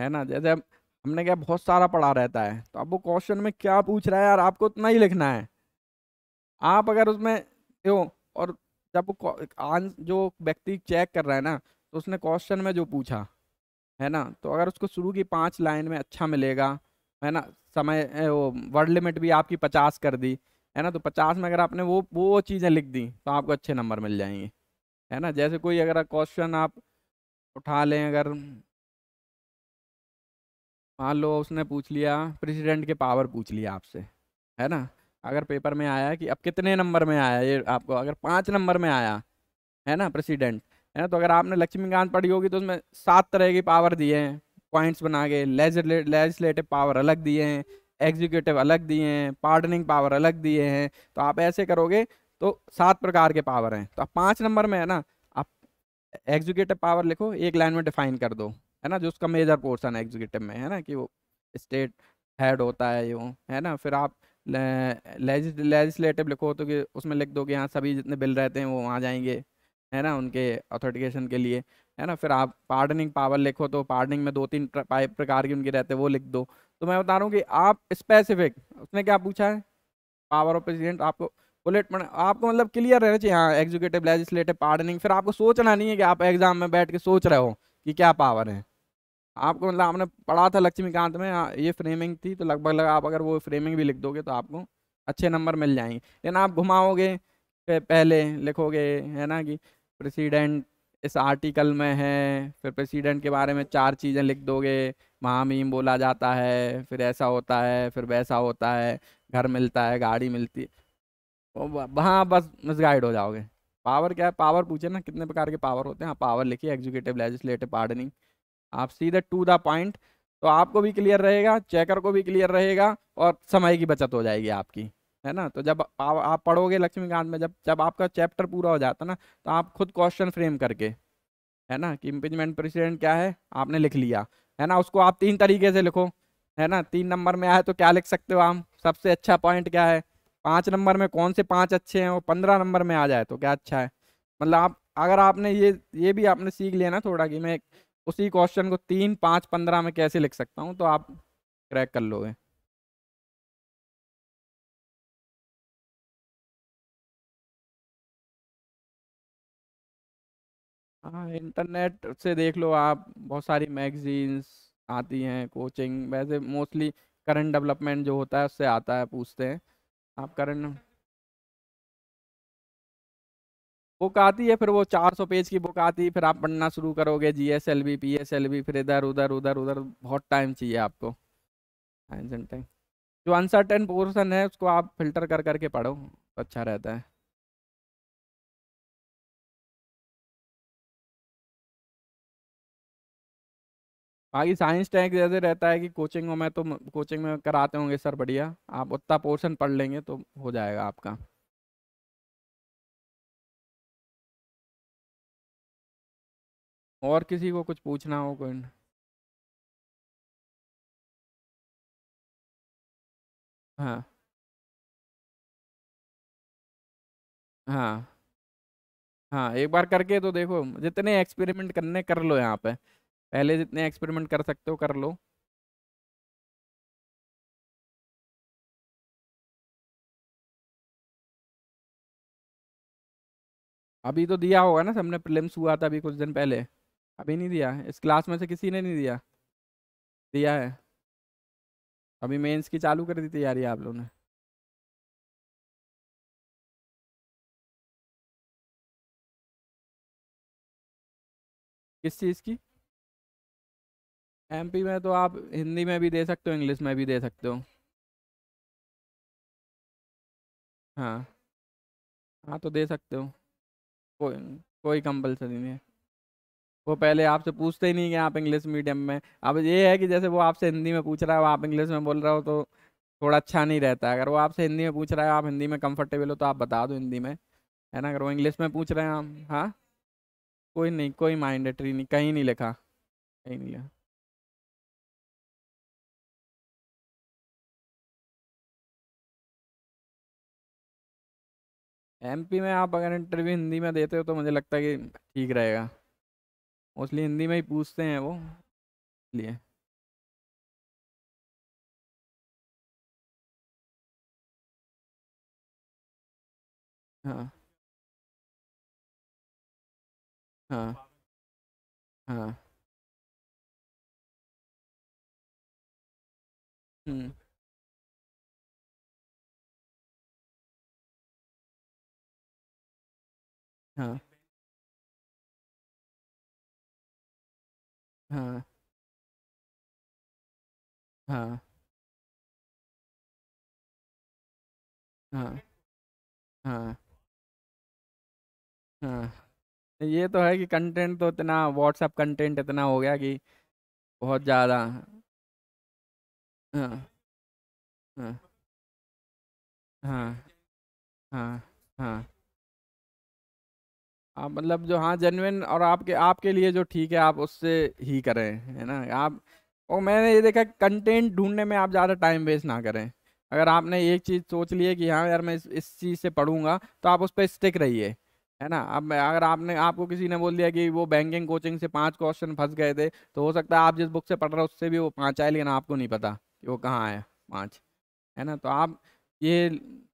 है ना जैसे हमने क्या बहुत सारा पढ़ा रहता है तो अब वो क्वेश्चन में क्या पूछ रहा है यार आपको उतना ही लिखना है आप अगर उसमें देखो और जब आंस जो व्यक्ति चेक कर रहा है ना तो उसने क्वेश्चन में जो पूछा है ना तो अगर उसको शुरू की पाँच लाइन में अच्छा मिलेगा है ना समय वो वर्ड लिमिट भी आपकी पचास कर दी है ना तो पचास में अगर आपने वो वो चीज़ें लिख दी तो आपको अच्छे नंबर मिल जाएंगे है ना जैसे कोई अगर क्वेश्चन आप उठा लें अगर मान लो उसने पूछ लिया प्रेसिडेंट के पावर पूछ लिया आपसे है ना अगर पेपर में आया कि अब कितने नंबर में आया ये आपको अगर पाँच नंबर में आया है ना प्रेसिडेंट है ना तो अगर आपने लक्ष्मीकांत पढ़ी होगी तो उसमें सात तरह की पावर दिए हैं पॉइंट्स बना के लेजिस्लेटिव पावर अलग दिए हैं एग्जीक्यूटिव अलग दिए हैं पार्डनिंग पावर अलग दिए हैं तो आप ऐसे करोगे तो सात प्रकार के पावर हैं तो आप पाँच नंबर में है ना एग्जीक्यूटिव पावर लिखो एक लाइन में डिफाइन कर दो है ना जो उसका मेजर पोर्सन है एग्जीक्यूटिव में है ना कि वो स्टेट हेड होता है यूँ है ना फिर आप लेजिस्लेटिव लिखो तो कि उसमें लिख दो कि यहाँ सभी जितने बिल रहते हैं वो वहाँ जाएंगे है ना उनके ऑथोरिटिकेशन के लिए है ना फिर आप पार्डनिंग पावर लिखो तो पार्डनिंग में दो तीन प्रकार की उनके रहते हैं वो लिख दो तो मैं बता रहा हूँ कि आप स्पेसिफिक उसने क्या पूछा है पावर ऑफ प्रेसिडेंट आपको पॉइंट आपको मतलब क्लियर रहना चाहिए हाँ एग्जीक्यूटिव लेजिस्लेटिव पार्डनिंग फिर आपको सोचना नहीं है कि आप एग्ज़ाम में बैठ के सोच रहे हो कि क्या पावर है आपको मतलब आपने पढ़ा था लक्ष्मीकांत में हाँ, ये फ्रेमिंग थी तो लगभग लग आप अगर वो फ्रेमिंग भी लिख दोगे तो आपको अच्छे नंबर मिल जाएंगे लेकिन आप घुमाओगे पहले लिखोगे है ना कि प्रेसिडेंट इस आर्टिकल में है फिर प्रेसिडेंट के बारे में चार चीज़ें लिख दोगे महामीम बोला जाता है फिर ऐसा होता है फिर वैसा होता है घर मिलता है गाड़ी मिलती है वहाँ बस मिसगाइड हो जाओगे पावर क्या है पावर पूछे ना कितने प्रकार के पावर होते हैं हाँ पावर लिखिए एग्जीक्यूटिव लेजिस्लेटिव पार्डनिंग आप सीधे टू द पॉइंट तो आपको भी क्लियर रहेगा चेकर को भी क्लियर रहेगा और समय की बचत हो जाएगी आपकी है ना तो जब आप पढ़ोगे लक्ष्मीकांत में जब जब आपका चैप्टर पूरा हो जाता ना तो आप खुद क्वेश्चन फ्रेम करके है ना कि इम्पिजमेंट प्रेसिडेंट क्या है आपने लिख लिया है ना उसको आप तीन तरीके से लिखो है ना तीन नंबर में आए तो क्या लिख सकते हो आप सबसे अच्छा पॉइंट क्या है पाँच नंबर में कौन से पाँच अच्छे हैं वो पंद्रह नंबर में आ जाए तो क्या अच्छा है मतलब आप अगर आपने ये ये भी आपने सीख लिया ना थोड़ा कि मैं उसी क्वेश्चन को तीन पाँच पंद्रह में कैसे लिख सकता हूँ तो आप क्रैक कर लोगे हाँ इंटरनेट से देख लो आप बहुत सारी मैगजीन्स आती हैं कोचिंग वैसे मोस्टली करंट डेवलपमेंट जो होता है उससे आता है पूछते हैं आप करण बुक आती है फिर वो 400 पेज की बुक आती है फिर आप पढ़ना शुरू करोगे G S L B P S L B फिर इधर उधर उधर उधर बहुत टाइम चाहिए आपको टाइम जो अनसर्टेन पोर्सन है उसको आप फिल्टर कर करके पढ़ो तो अच्छा रहता है बाकी साइंस टैंक जैसे रहता है कि कोचिंग में तो कोचिंग में कराते होंगे सर बढ़िया आप उतना पोर्शन पढ़ लेंगे तो हो जाएगा आपका और किसी को कुछ पूछना हो कोई हाँ हाँ हाँ एक बार करके तो देखो जितने एक्सपेरिमेंट करने कर लो यहाँ पे पहले जितने एक्सपेरिमेंट कर सकते हो कर लो अभी तो दिया होगा ना सबने प्रिलिम्स हुआ था अभी कुछ दिन पहले अभी नहीं दिया इस क्लास में से किसी ने नहीं दिया दिया है अभी मेंस की चालू कर दी तैयारी आप लोगों ने किस चीज़ की एमपी में तो आप हिंदी में भी दे सकते हो इंग्लिश में भी दे सकते हो हाँ हाँ तो दे सकते हो कोई कोई कंपलसरी नहीं है वो पहले आपसे पूछते ही नहीं कि आप इंग्लिश मीडियम में अब ये है कि जैसे वो आपसे हिंदी में पूछ रहा है आप इंग्लिश में बोल रहे हो तो थोड़ा अच्छा नहीं रहता है अगर वो आपसे हिंदी में पूछ रहा है आप हिंदी में कंफर्टेबल हो तो आप बता दो हिंदी में है ना अगर वो इंग्लिश में पूछ रहे हैं आप हाँ कोई नहीं कोई माइंडेटरी नहीं कहीं नहीं लिखा कहीं नहीं लिखा एमपी में आप अगर इंटरव्यू हिंदी में देते हो तो मुझे लगता है कि ठीक रहेगा मोस्टली हिंदी में ही पूछते हैं वो इसलिए हाँ हाँ हाँ हम्म हाँ। हाँ। हाँ। हाँ। हाँ। हाँ। ये तो है कि कंटेंट तो इतना व्हाट्सएप कंटेंट इतना हो गया कि बहुत ज़्यादा। हाँ। हाँ। हाँ। हाँ। हाँ। आप मतलब जो हाँ जेनविन और आपके आपके लिए जो ठीक है आप उससे ही करें है ना आप और मैंने ये देखा कंटेंट ढूंढने में आप ज़्यादा टाइम वेस्ट ना करें अगर आपने एक चीज़ सोच ली है कि हाँ यार मैं इस इस चीज़ से पढ़ूंगा तो आप उस पर स्टिक रहिए है ना अब अगर आपने आपको किसी ने बोल दिया कि वो बैंकिंग कोचिंग से पांच क्वेश्चन फंस गए थे तो हो सकता है आप जिस बुक से पढ़ रहे हो उससे भी वो पाँच आए लेकिन आपको नहीं पता कि वो कहाँ आया पाँच है ना तो आप ये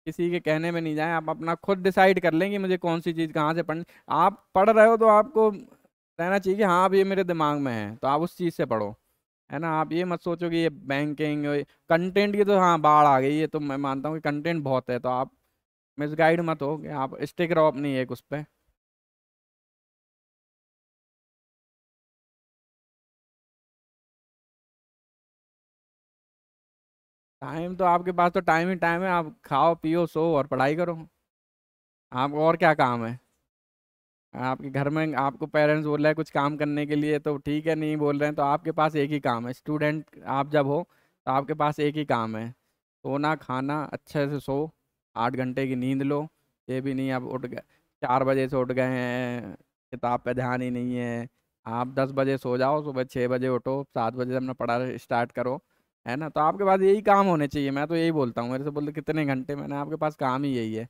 किसी के कहने में नहीं जाएं आप अपना खुद डिसाइड कर लेंगे मुझे कौन सी चीज़ कहाँ से पढ़नी आप पढ़ रहे हो तो आपको रहना चाहिए कि हाँ अब ये मेरे दिमाग में है तो आप उस चीज़ से पढ़ो है ना आप ये मत सोचो कि ये बैंकिंग कंटेंट की तो हाँ बाढ़ आ गई है तो मैं मानता हूँ कि कंटेंट बहुत है तो आप मिसगाइड मत हो कि आप स्टिक रहो अपनी एक उस पर टाइम तो आपके पास तो टाइम ही टाइम है आप खाओ पियो सो और पढ़ाई करो आप और क्या काम है आपके घर में आपको पेरेंट्स बोल रहे हैं कुछ काम करने के लिए तो ठीक है नहीं बोल रहे हैं तो आपके पास एक ही काम है स्टूडेंट आप जब हो तो आपके पास एक ही काम है सोना खाना अच्छे से सो आठ घंटे की नींद लो ये भी नहीं आप उठ गए चार बजे से उठ गए हैं किताब पे ध्यान ही नहीं है आप दस बजे सो जाओ सुबह छः बजे उठो सात बजे अपना पढ़ा स्टार्ट करो है ना तो आपके पास यही काम होने चाहिए मैं तो यही बोलता हूँ मेरे से बोलते कितने घंटे मैंने आपके पास काम ही यही है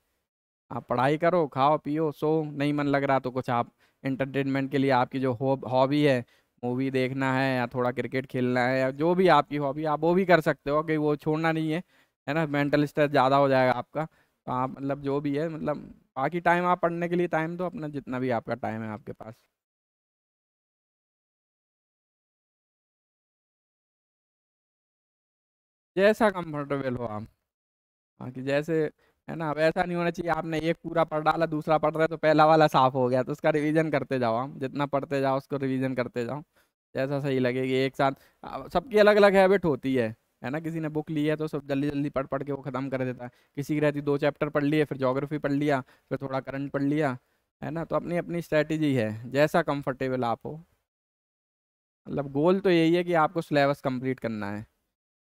आप पढ़ाई करो खाओ पियो सो नहीं मन लग रहा तो कुछ आप इंटरटेनमेंट के लिए आपकी जो हॉबी है मूवी देखना है या थोड़ा क्रिकेट खेलना है या जो भी आपकी हॉबी आप वो भी कर सकते हो कि वो छोड़ना नहीं है है ना मेंटल स्ट्रेस ज़्यादा हो जाएगा आपका तो आप मतलब जो भी है मतलब बाकी टाइम आप पढ़ने के लिए टाइम दो तो अपना जितना भी आपका टाइम है आपके पास जैसा कंफर्टेबल हो आप हाँ कि जैसे है ना वैसा नहीं होना चाहिए आपने एक पूरा पढ़ डाला दूसरा पढ़ रहा है तो पहला वाला साफ हो गया तो उसका रिवीजन करते जाओ आप जितना पढ़ते जाओ उसको रिवीजन करते जाओ जैसा सही लगेगी एक साथ सबकी अलग अलग हैबिट होती है है ना किसी ने बुक ली है तो सब जल्दी जल्दी पढ़ पढ़ के वो ख़त्म कर देता है किसी की रहती दो चैप्टर पढ़ लिए फिर जोग्राफी पढ़ लिया फिर थोड़ा करंट पढ़ लिया है ना तो अपनी अपनी स्ट्रैटेजी है जैसा कम्फर्टेबल आप हो मतलब गोल तो यही है कि आपको सिलेबस कम्प्लीट करना है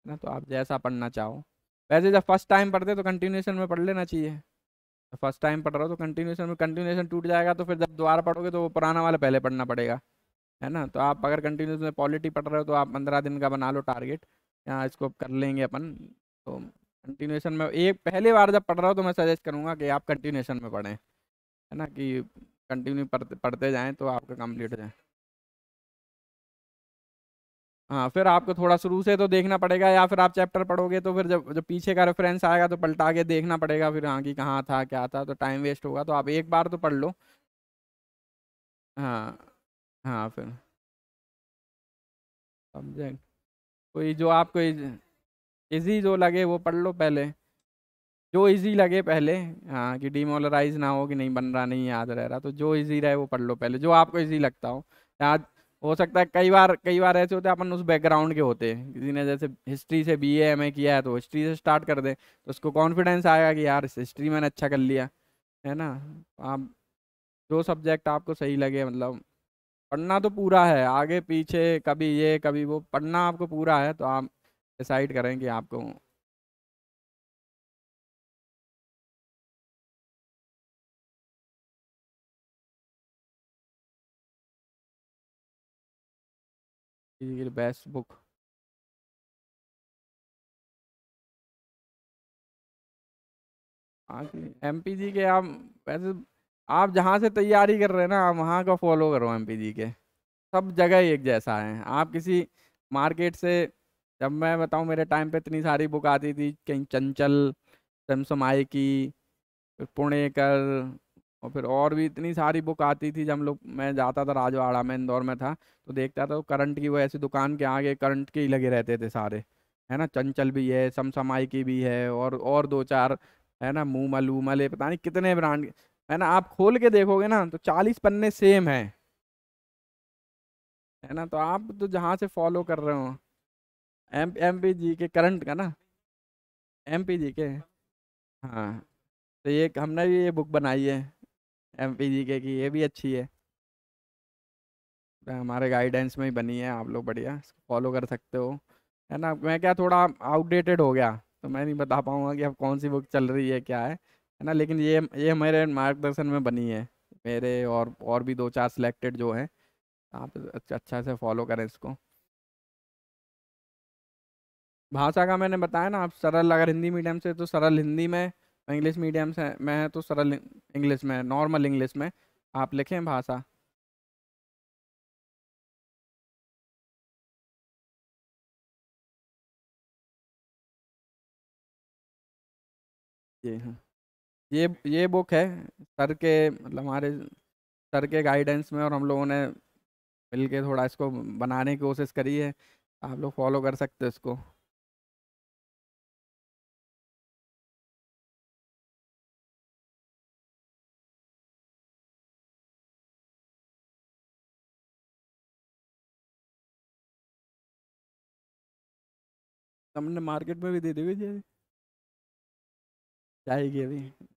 ना तो आप जैसा पढ़ना चाहो वैसे जब फर्स्ट टाइम पढ़ते तो कंटिन्यूशन में पढ़ लेना चाहिए फर्स्ट टाइम पढ़ रहा हो तो कंटिन्यूशन में कंटिन्यूशन टूट जाएगा तो फिर जब दोबारा पढ़ोगे तो वो पुराना वाला पहले पढ़ना पड़ेगा है ना तो आप अगर कंटिन्यूस में पॉलिटी पढ़ रहे हो तो आप पंद्रह दिन का बना लो टारगेट यहाँ इसको कर लेंगे अपन तो कंटिन्यूशन में एक पहली बार जब पढ़ रहा हो तो मैं सजेस्ट करूँगा कि आप कंटिन्यूशन में पढ़ें है ना कि कंटिन्यू पढ़ते पढ़ते जाएँ तो आपका कम्प्लीट हो जाए हाँ फिर आपको थोड़ा शुरू से तो देखना पड़ेगा या फिर आप चैप्टर पढ़ोगे तो फिर जब जब पीछे का रेफरेंस आएगा तो पलटा के देखना पड़ेगा फिर हाँ कि कहाँ था क्या था तो टाइम वेस्ट होगा तो आप एक बार तो पढ़ लो हाँ हाँ फिर सब्जेक्ट कोई जो आपको इजी जो लगे वो पढ़ लो पहले जो इजी लगे पहले हाँ कि डिमोलराइज ना हो कि नहीं बन रहा नहीं याद रह रहा तो जो इजी रहे वो पढ़ लो पहले जो आपको इजी लगता हो याद हो सकता है कई बार कई बार ऐसे होते हैं अपन उस बैकग्राउंड के होते हैं किसी ने जैसे हिस्ट्री से बी एम ए किया है तो हिस्ट्री से स्टार्ट कर दें तो उसको कॉन्फिडेंस आएगा कि यार हिस्ट्री मैंने अच्छा कर लिया है ना आप जो सब्जेक्ट आपको सही लगे मतलब पढ़ना तो पूरा है आगे पीछे कभी ये कभी वो पढ़ना आपको पूरा है तो आप डिसाइड करें कि आपको is the best book M P G K आप वैसे आप जहाँ से तैयारी कर रहे हैं ना आप वहाँ का फॉलो करो एम पी जी के सब जगह एक जैसा है आप किसी मार्केट से जब मैं बताऊँ मेरे टाइम पे इतनी सारी बुक आती थी कहीं चंचल आई की पुणे कर और फिर और भी इतनी सारी बुक आती थी जब हम लोग मैं जाता था राजवाड़ा में इंदौर में था तो देखता था करंट की वो ऐसी दुकान के आगे करंट के ही लगे रहते थे सारे है ना चंचल भी है समसमाई की भी है और और दो चार है ना मूमल वूमल पता नहीं कितने ब्रांड है ना आप खोल के देखोगे ना तो चालीस पन्ने सेम है है ना तो आप तो जहाँ से फॉलो कर रहे हो एम एम पी जी के करंट का ना एम पी जी के हाँ तो ये हमने भी ये बुक बनाई है एम पी के की ये भी अच्छी है हमारे गाइडेंस में ही बनी है आप लोग बढ़िया फॉलो कर सकते हो है ना मैं क्या थोड़ा आउटडेटेड हो गया तो मैं नहीं बता पाऊँगा कि अब कौन सी बुक चल रही है क्या है है ना लेकिन ये ये हमारे मार्गदर्शन में बनी है मेरे और और भी दो चार सिलेक्टेड जो हैं आप अच्छा से फॉलो करें इसको भाषा का मैंने बताया ना आप सरल अगर हिंदी मीडियम से तो सरल हिंदी में इंग्लिश मीडियम से मैं है तो सरल इंग्लिश में नॉर्मल इंग्लिश में आप लिखें भाषा ये हाँ ये ये बुक है सर के मतलब हमारे सर के गाइडेंस में और हम लोगों ने मिल के थोड़ा इसको बनाने की कोशिश करी है आप लोग फॉलो कर सकते हो इसको तुमने मार्केट में भी दे दोगे चाहिए अभी